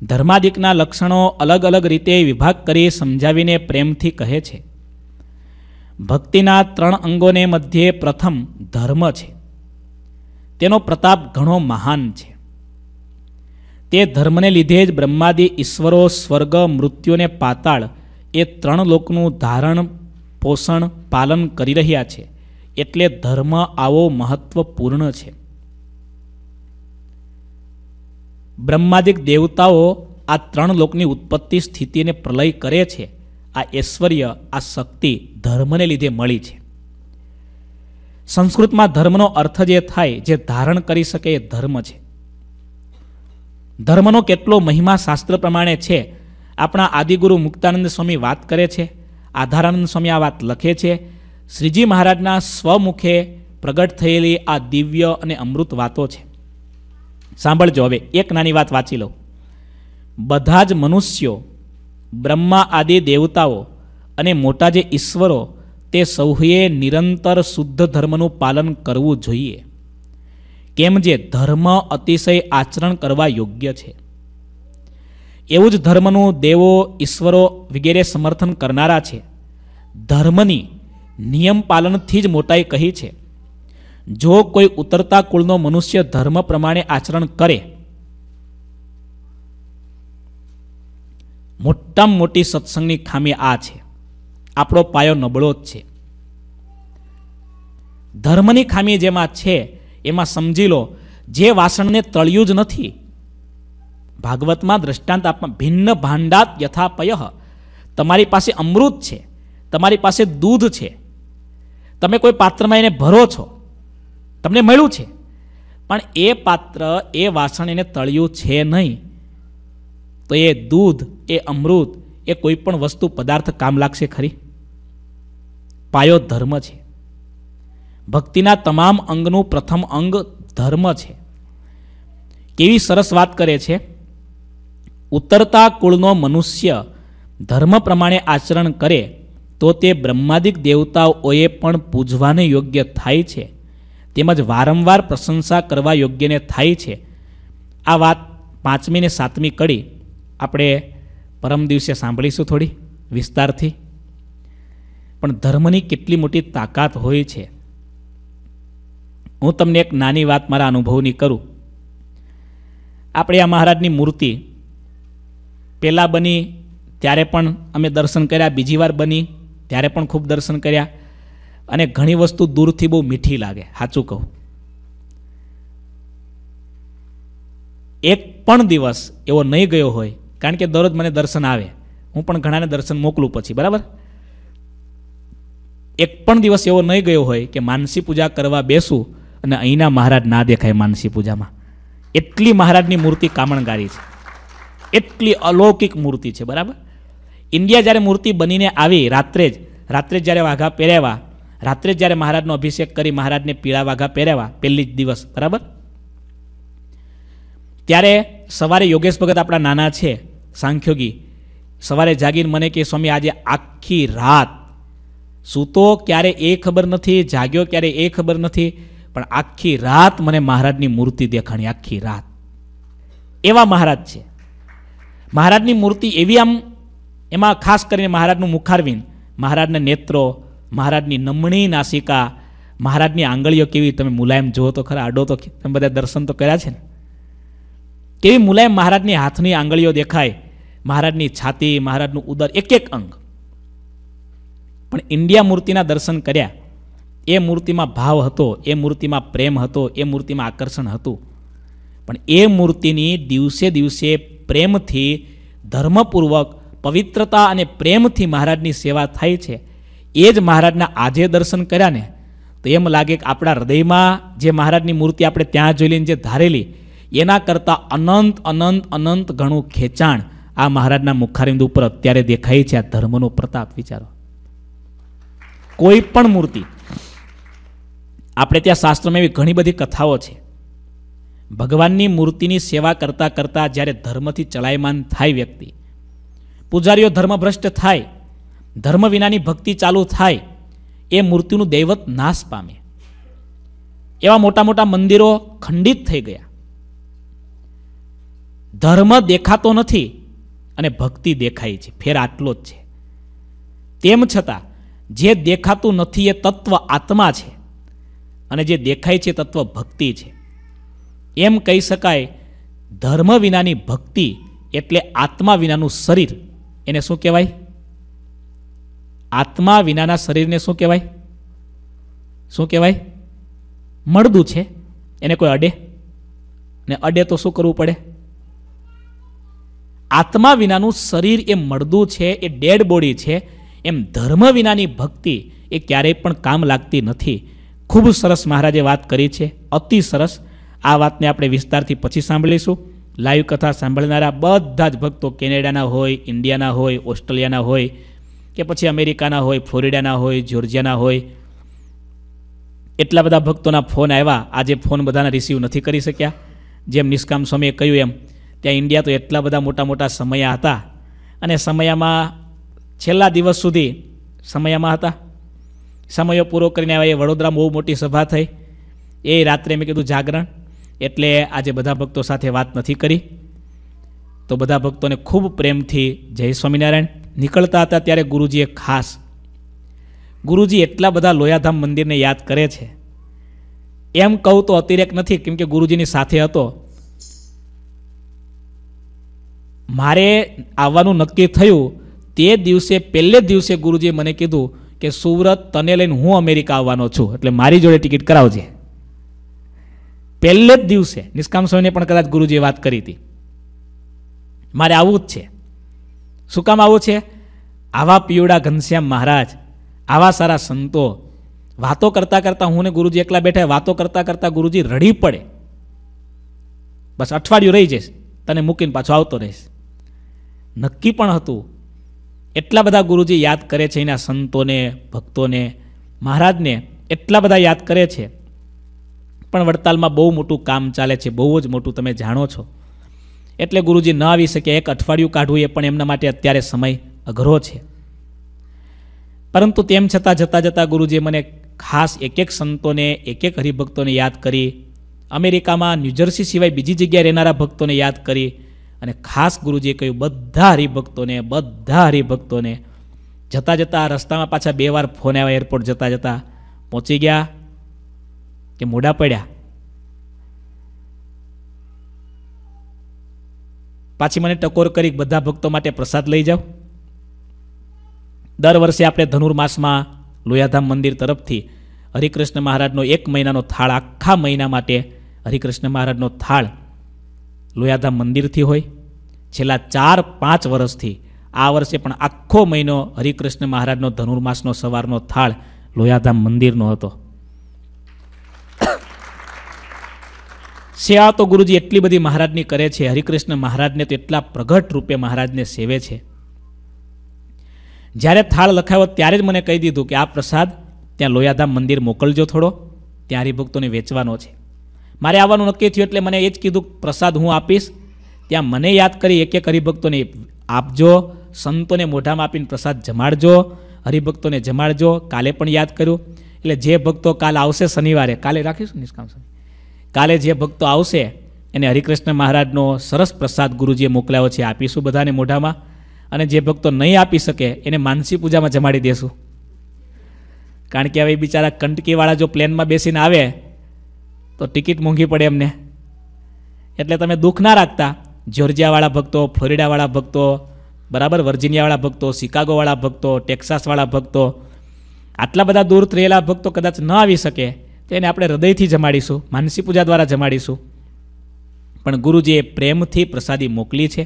ધર્માદિકના લક્ષણો અલગ અલગ રીતે વિભાગ કરી સમજાવીને પ્રેમથી કહે છે ભક્તિના ત્રણ અંગોને મધ્યે પ્રથમ ધર્મ છે તેનો પ્રતાપ ઘણો મહાન છે તે ધર્મને લીધે જ બ્રહ્માદિ ઈશ્વરો સ્વર્ગ મૃત્યુને પાતાળ એ ત્રણ લોકનું ધારણ પોષણ પાલન કરી રહ્યા છે એટલે ધર્મ આવો મહત્વપૂર્ણ છે બ્રહ્માદિક દેવતાઓ આ ત્રણ લોકની ઉત્પત્તિ સ્થિતિને પ્રલય કરે છે આ ઐશ્વર્ય આ શક્તિ ધર્મને લીધે મળી છે સંસ્કૃતમાં ધર્મનો અર્થ જે થાય જે ધારણ કરી શકે એ ધર્મ છે ધર્મનો કેટલો મહિમા શાસ્ત્ર પ્રમાણે છે આપણા આદિગુરુ મુક્તાનંદ સ્વામી વાત કરે છે આધારાનંદ સ્વામી આ વાત લખે છે શ્રીજી મહારાજના સ્વમુખે પ્રગટ થયેલી આ દિવ્ય અને અમૃત વાતો છે સાંભળજો હવે એક નાની વાત વાંચી લઉં બધા જ મનુષ્યો બ્રહ્મા આદિ દેવતાઓ અને મોટા જે ઈશ્વરો તે સૌએ નિરંતર શુદ્ધ ધર્મનું પાલન કરવું જોઈએ કેમ જે ધર્મ અતિશય આચરણ કરવા યોગ્ય છે એવું જ ધર્મનું દેવો ઈશ્વરો વગેરે સમર્થન કરનારા છે ધર્મની નિયમ પાલનથી જ મોટાઈ કહી છે જો કોઈ ઉતરતા કુળનો મનુષ્ય ધર્મ પ્રમાણે આચરણ કરે મોટામાં મોટી સત્સંગની ખામી આ છે આપણો પાયો નબળો જ છે ધર્મની ખામી જેમાં છે એમાં સમજી લો જે વાસણને તળ્યું જ નથી ભાગવતમાં દ્રષ્ટાંત આપમાં ભિન્ન ભાંડાત યથાપય તમારી પાસે અમૃત છે તમારી પાસે દૂધ છે તમે કોઈ પાત્રમાં એને ભરો છો તમને મળ્યું છે પણ એ પાત્ર એ વાસણ એને તળ્યું છે નહીં તો એ દૂધ એ અમૃત એ કોઈ પણ વસ્તુ પદાર્થ કામ લાગશે ખરી પાયો ધર્મ છે ભક્તિના તમામ અંગનું પ્રથમ અંગ ધર્મ છે કેવી સરસ વાત કરે છે ઉતરતા કુળનો મનુષ્ય ધર્મ પ્રમાણે આચરણ કરે તો તે બ્રહ્માદિક દેવતાઓએ પણ પૂજવાને યોગ્ય થાય છે તેમજ વારંવાર પ્રશંસા કરવા યોગ્યને થાય છે આ વાત પાંચમી ને સાતમી કડી આપણે પરમ દિવસે સાંભળીશું થોડી વિસ્તારથી પણ ધર્મની કેટલી મોટી તાકાત હોય છે હું તમને એક નાની વાત મારા અનુભવની કરું આપણે આ મહારાજની મૂર્તિ પહેલાં બની ત્યારે પણ અમે દર્શન કર્યા બીજી વાર બની ત્યારે પણ ખૂબ દર્શન કર્યા અને ઘણી વસ્તુ દૂરથી બહુ મીઠી લાગે સાચું કહું એક પણ દિવસ એવો નહીં ગયો હોય કારણ કે દરરોજ મને દર્શન આવે હું પણ ઘણાને દર્શન મોકલું પછી બરાબર એક પણ દિવસ એવો નહીં ગયો હોય કે માનસી પૂજા કરવા બેસું અને અહીંના મહારાજ ના દેખાય માનસી પૂજામાં એટલી મહારાજની મૂર્તિ કામણગારી છે એટલી અલૌકિક મૂર્તિ છે બરાબર ઇન્ડિયા જ્યારે મૂર્તિ બનીને આવી રાત્રે જ રાત્રે જ્યારે વાઘા પહેરાવા રાત્રે જ્યારે મહારાજનો અભિષેક કરી મહારાજને પીળા વાઘા પહેરાવ્યા પહેલી જ દિવસ બરાબર ત્યારે સવારે યોગેશ ભગત આપણા નાના છે સાંખ્યોગી સવારે જાગીને મને કે સ્વામી આજે આખી રાત સૂતો ક્યારે એ ખબર નથી જાગ્યો ક્યારે એ ખબર નથી પણ આખી રાત મને મહારાજની મૂર્તિ દેખાણી આખી રાત એવા મહારાજ છે મહારાજની મૂર્તિ એવી આમ એમાં ખાસ કરીને મહારાજનું મુખારવિંદ મહારાજના નેત્રો મહારાજની નમણી નાસિકા મહારાજની આંગળીઓ કેવી તમે મુલાયમ જુઓ તો ખરા અડો તો તમે બધા દર્શન તો કર્યા છે ને કેવી મુલાયમ મહારાજની હાથની આંગળીઓ દેખાય મહારાજની છાતી મહારાજનું ઉદર એક એક અંગ પણ ઇન્ડિયા મૂર્તિના દર્શન કર્યા એ મૂર્તિમાં ભાવ હતો એ મૂર્તિમાં પ્રેમ હતો એ મૂર્તિમાં આકર્ષણ હતું પણ એ મૂર્તિની દિવસે દિવસે પ્રેમથી ધર્મપૂર્વક પવિત્રતા અને પ્રેમથી મહારાજની સેવા થાય છે એ જ મહારાજના આજે દર્શન કર્યા ને તો એમ લાગે કે આપણા હૃદયમાં જે મહારાજની મૂર્તિ આપણે ત્યાં જોઈ લઈને જે ધારેલી એના કરતાં અનંત અનંત અનંત ઘણું ખેંચાણ આ મહારાજના મુખારિંદ ઉપર અત્યારે દેખાય છે આ ધર્મનો પ્રતાપ વિચારો કોઈ પણ મૂર્તિ આપણે ત્યાં શાસ્ત્રમાં એવી ઘણી બધી કથાઓ છે ભગવાનની મૂર્તિની સેવા કરતાં કરતાં જ્યારે ધર્મથી ચલાયમાન થાય વ્યક્તિ પૂજારીઓ ધર્મભ્રષ્ટ થાય ધર્મ વિનાની ભક્તિ ચાલુ થાય એ મૂર્તિનું દૈવત નાશ પામે એવા મોટા મોટા મંદિરો ખંડિત થઈ ગયા ધર્મ દેખાતો નથી અને ભક્તિ દેખાય છે ફેર આટલો જ છે તેમ છતાં જે દેખાતું નથી એ તત્વ આત્મા છે અને જે દેખાય છે તત્વ ભક્તિ છે એમ કહી શકાય ધર્મ વિનાની ભક્તિ એટલે આત્મા વિનાનું શરીર એને શું કહેવાય આત્મા વિનાના શરીરને શું કહેવાય શું કહેવાય મળદું છે એને કોઈ અડે ને અડે તો શું કરવું પડે આત્મા વિનાનું શરીર એ મળદું છે એ ડેડ બોડી છે એમ ધર્મ વિનાની ભક્તિ એ ક્યારેય પણ કામ લાગતી નથી ખૂબ સરસ મહારાજે વાત કરી છે અતિ સરસ આ વાતને આપણે વિસ્તારથી પછી સાંભળીશું લાઈવ કથા સાંભળનારા બધા જ ભક્તો કેનેડાના હોય ઇન્ડિયાના હોય ઓસ્ટ્રેલિયાના હોય કે પછી અમેરિકાના હોય ફ્લોરિડાના હોય જ્યોર્જિયાના હોય એટલા બધા ભક્તોના ફોન આવ્યા આજે ફોન બધાના રિસીવ નથી કરી શક્યા જેમ નિષ્કામ સ્વામીએ કહ્યું એમ ત્યાં ઇન્ડિયા તો એટલા બધા મોટા મોટા સમયા હતા અને સમયામાં છેલ્લા દિવસ સુધી સમયામાં હતા સમયો પૂરો કરીને આવે એ વડોદરા બહુ મોટી સભા થઈ એ રાત્રે મેં કીધું જાગરણ એટલે આજે બધા ભક્તો સાથે વાત નથી કરી તો બધા ભક્તોને ખૂબ પ્રેમથી જય સ્વામિનારાયણ નીકળતા હતા ત્યારે ગુરુજીએ ખાસ ગુરુજી એટલા બધા લોયાધામ મંદિરને યાદ કરે છે એમ કહું તો અતિરેક નથી કેમ કે ગુરુજીની સાથે હતો મારે આવવાનું નક્કી થયું તે દિવસે પહેલે દિવસે ગુરુજીએ મને કીધું કે સુરત તને લઈને હું અમેરિકા આવવાનો છું એટલે મારી જોડે ટિકિટ કરાવજે પહેલે જ દિવસે નિષ્કામ સ્વામીને પણ કદાચ ગુરુજીએ વાત કરી હતી મારે આવવું જ છે શું કામ આવવું છે આવા પિયુડા ઘનશ્યામ મહારાજ આવા સારા સંતો વાતો કરતાં કરતાં હું ને ગુરુજી એકલા બેઠા વાતો કરતાં કરતાં ગુરુજી રડી પડે બસ અઠવાડિયું રહી જઈશ તને મૂકીને પાછો આવતો રહીશ નક્કી પણ હતું એટલા બધા ગુરુજી યાદ કરે છે એના સંતોને ભક્તોને મહારાજને એટલા બધા યાદ કરે છે પણ વડતાલમાં બહુ મોટું કામ ચાલે છે બહુ જ મોટું તમે જાણો છો એટલે ગુરુજી ન આવી શકે એક અઠવાડિયું કાઢવું એ પણ એમના માટે અત્યારે સમય અઘરો છે પરંતુ તેમ છતાં જતાં જતાં ગુરુજીએ મને ખાસ એક એક સંતોને એક એક હરિભક્તોને યાદ કરી અમેરિકામાં ન્યૂજર્સી સિવાય બીજી જગ્યાએ રહેનારા ભક્તોને યાદ કરી અને ખાસ ગુરુજીએ કહ્યું બધા હરિભક્તોને બધા હરિભક્તોને જતાં જતાં રસ્તામાં પાછા બે વાર ફોન આવ્યા એરપોર્ટ જતા જતાં પહોંચી ગયા કે મોડા પડ્યા પાછી મને ટકોર કરી બધા ભક્તો માટે પ્રસાદ લઈ જાઓ દર વર્ષે આપણે ધનુર્માસમાં લોયાધામ મંદિર તરફથી હરિકૃષ્ણ મહારાજનો એક મહિનાનો થાળ આખા મહિના માટે હરિકૃષ્ણ મહારાજનો થાળ લોયાધામ મંદિરથી હોય છેલ્લા ચાર પાંચ વર્ષથી આ વર્ષે પણ આખો મહિનો હરિકૃષ્ણ મહારાજનો ધનુર્માસનો સવારનો થાળ લોયાધામ મંદિરનો હતો સેવા તો ગુરુજી એટલી બધી મહારાજની કરે છે હરિકૃષ્ણ મહારાજને તો એટલા પ્રગટ રૂપે મહારાજને સેવે છે જ્યારે થાળ લખાયો ત્યારે જ મને કહી દીધું કે આ પ્રસાદ ત્યાં લોયાધામ મંદિર મોકલજો થોડો ત્યાં હરિભક્તોને વેચવાનો છે મારે આવવાનું નક્કી થયું એટલે મને એ જ કીધું પ્રસાદ હું આપીશ ત્યાં મને યાદ કરી એક એક હરિભક્તોને આપજો સંતોને મોઢામાં આપીને પ્રસાદ જમાડજો હરિભક્તોને જમાડજો કાલે પણ યાદ કર્યું એટલે જે ભક્તો કાલ આવશે શનિવારે કાલે રાખીશું નિષ્કામ કાલે જે ભક્તો આવશે એને હરિકૃષ્ણ મહારાજનો સરસ પ્રસાદ ગુરુજીએ મોકલાયો છે આપીશું બધાને મોઢામાં અને જે ભક્તો નહીં આપી શકે એને માનસી પૂજામાં જમાડી દેશું કારણ કે હવે બિચારા કંટકીવાળા જો પ્લેનમાં બેસીને આવે તો ટિકિટ મોંઘી પડે એમને એટલે તમે દુઃખ ના રાખતા જ્યોર્જિયાવાળા ભક્તો ફ્લોરિડાવાળા ભક્તો બરાબર વર્જિનિયાવાળા ભક્તો શિકાગોવાળા ભક્તો ટેક્સાસવાળા ભક્તો આટલા બધા દૂર થયેલા ભક્તો કદાચ ન આવી શકે તો એને આપણે હૃદયથી જમાડીશું માનસી પૂજા દ્વારા જમાડીશું પણ ગુરુજીએ પ્રેમથી પ્રસાદી મોકલી છે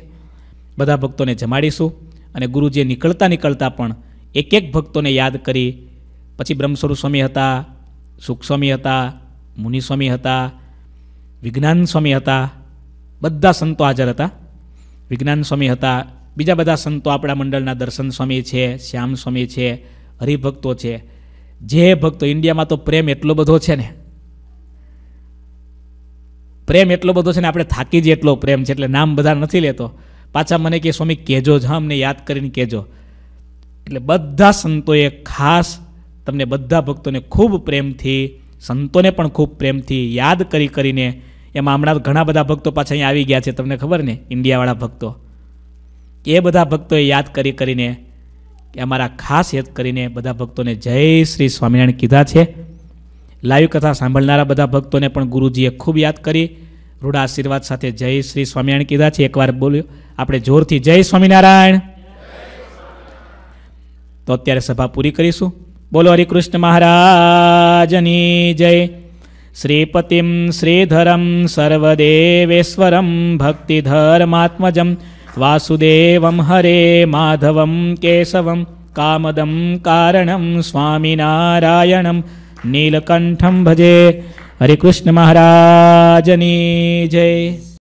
બધા ભક્તોને જમાડીશું અને ગુરુજીએ નીકળતા નીકળતા પણ એક એક ભક્તોને યાદ કરી પછી બ્રહ્મસ્વરૂપ સ્વામી હતા સુખસ્વામી હતા મુનિસ્વામી હતા વિજ્ઞાન સ્વામી હતા બધા સંતો હાજર હતા વિજ્ઞાન સ્વામી હતા બીજા બધા સંતો આપણા મંડળના દર્શન સ્વામી છે શ્યામ સ્વામી છે હરિભક્તો છે જે ભક્તો ઇન્ડિયામાં તો પ્રેમ એટલો બધો છે ને પ્રેમ એટલો બધો છે ને આપણે થાકી જ એટલો પ્રેમ છે એટલે નામ બધા નથી લેતો પાછા મને કે સ્વામી કહેજો જ હા અમને યાદ કરીને કહેજો એટલે બધા સંતોએ ખાસ તમને બધા ભક્તોને ખૂબ પ્રેમથી સંતોને પણ ખૂબ પ્રેમથી યાદ કરી કરીને એમાં હમણાં ઘણા બધા ભક્તો પાછા અહીં આવી ગયા છે તમને ખબર ને ઇન્ડિયાવાળા ભક્તો એ બધા ભક્તોએ યાદ કરી કરીને અમારા ખાસ યાદ કરીને બધા ભક્તોને જય શ્રી સ્વામિનારાયણ કીધા છે લાઈવ કથા સાંભળનારા બધા ભક્તોને પણ ગુરુજીએ ખૂબ યાદ કરી રૂઢ આશીર્વાદ સાથે જય શ્રી સ્વામિનારાયણ કીધા છે એકવાર બોલ્યો આપણે જોરથી જય સ્વામિનારાયણ તો અત્યારે સભા પૂરી કરીશું બોલો હરિકૃષ્ણ મહારાજની જય શ્રીપતિમ શ્રીધરમ સર્વદેવેશ્વરમ ભક્તિધર્માત્મજમ વાસુદેવમ હરે માધવમ કેશવમ કામદમ કારણમ સ્વામિનારાયણમ નીલકંઠમ ભજે હરિકૃષ્ણ મહારાજની જય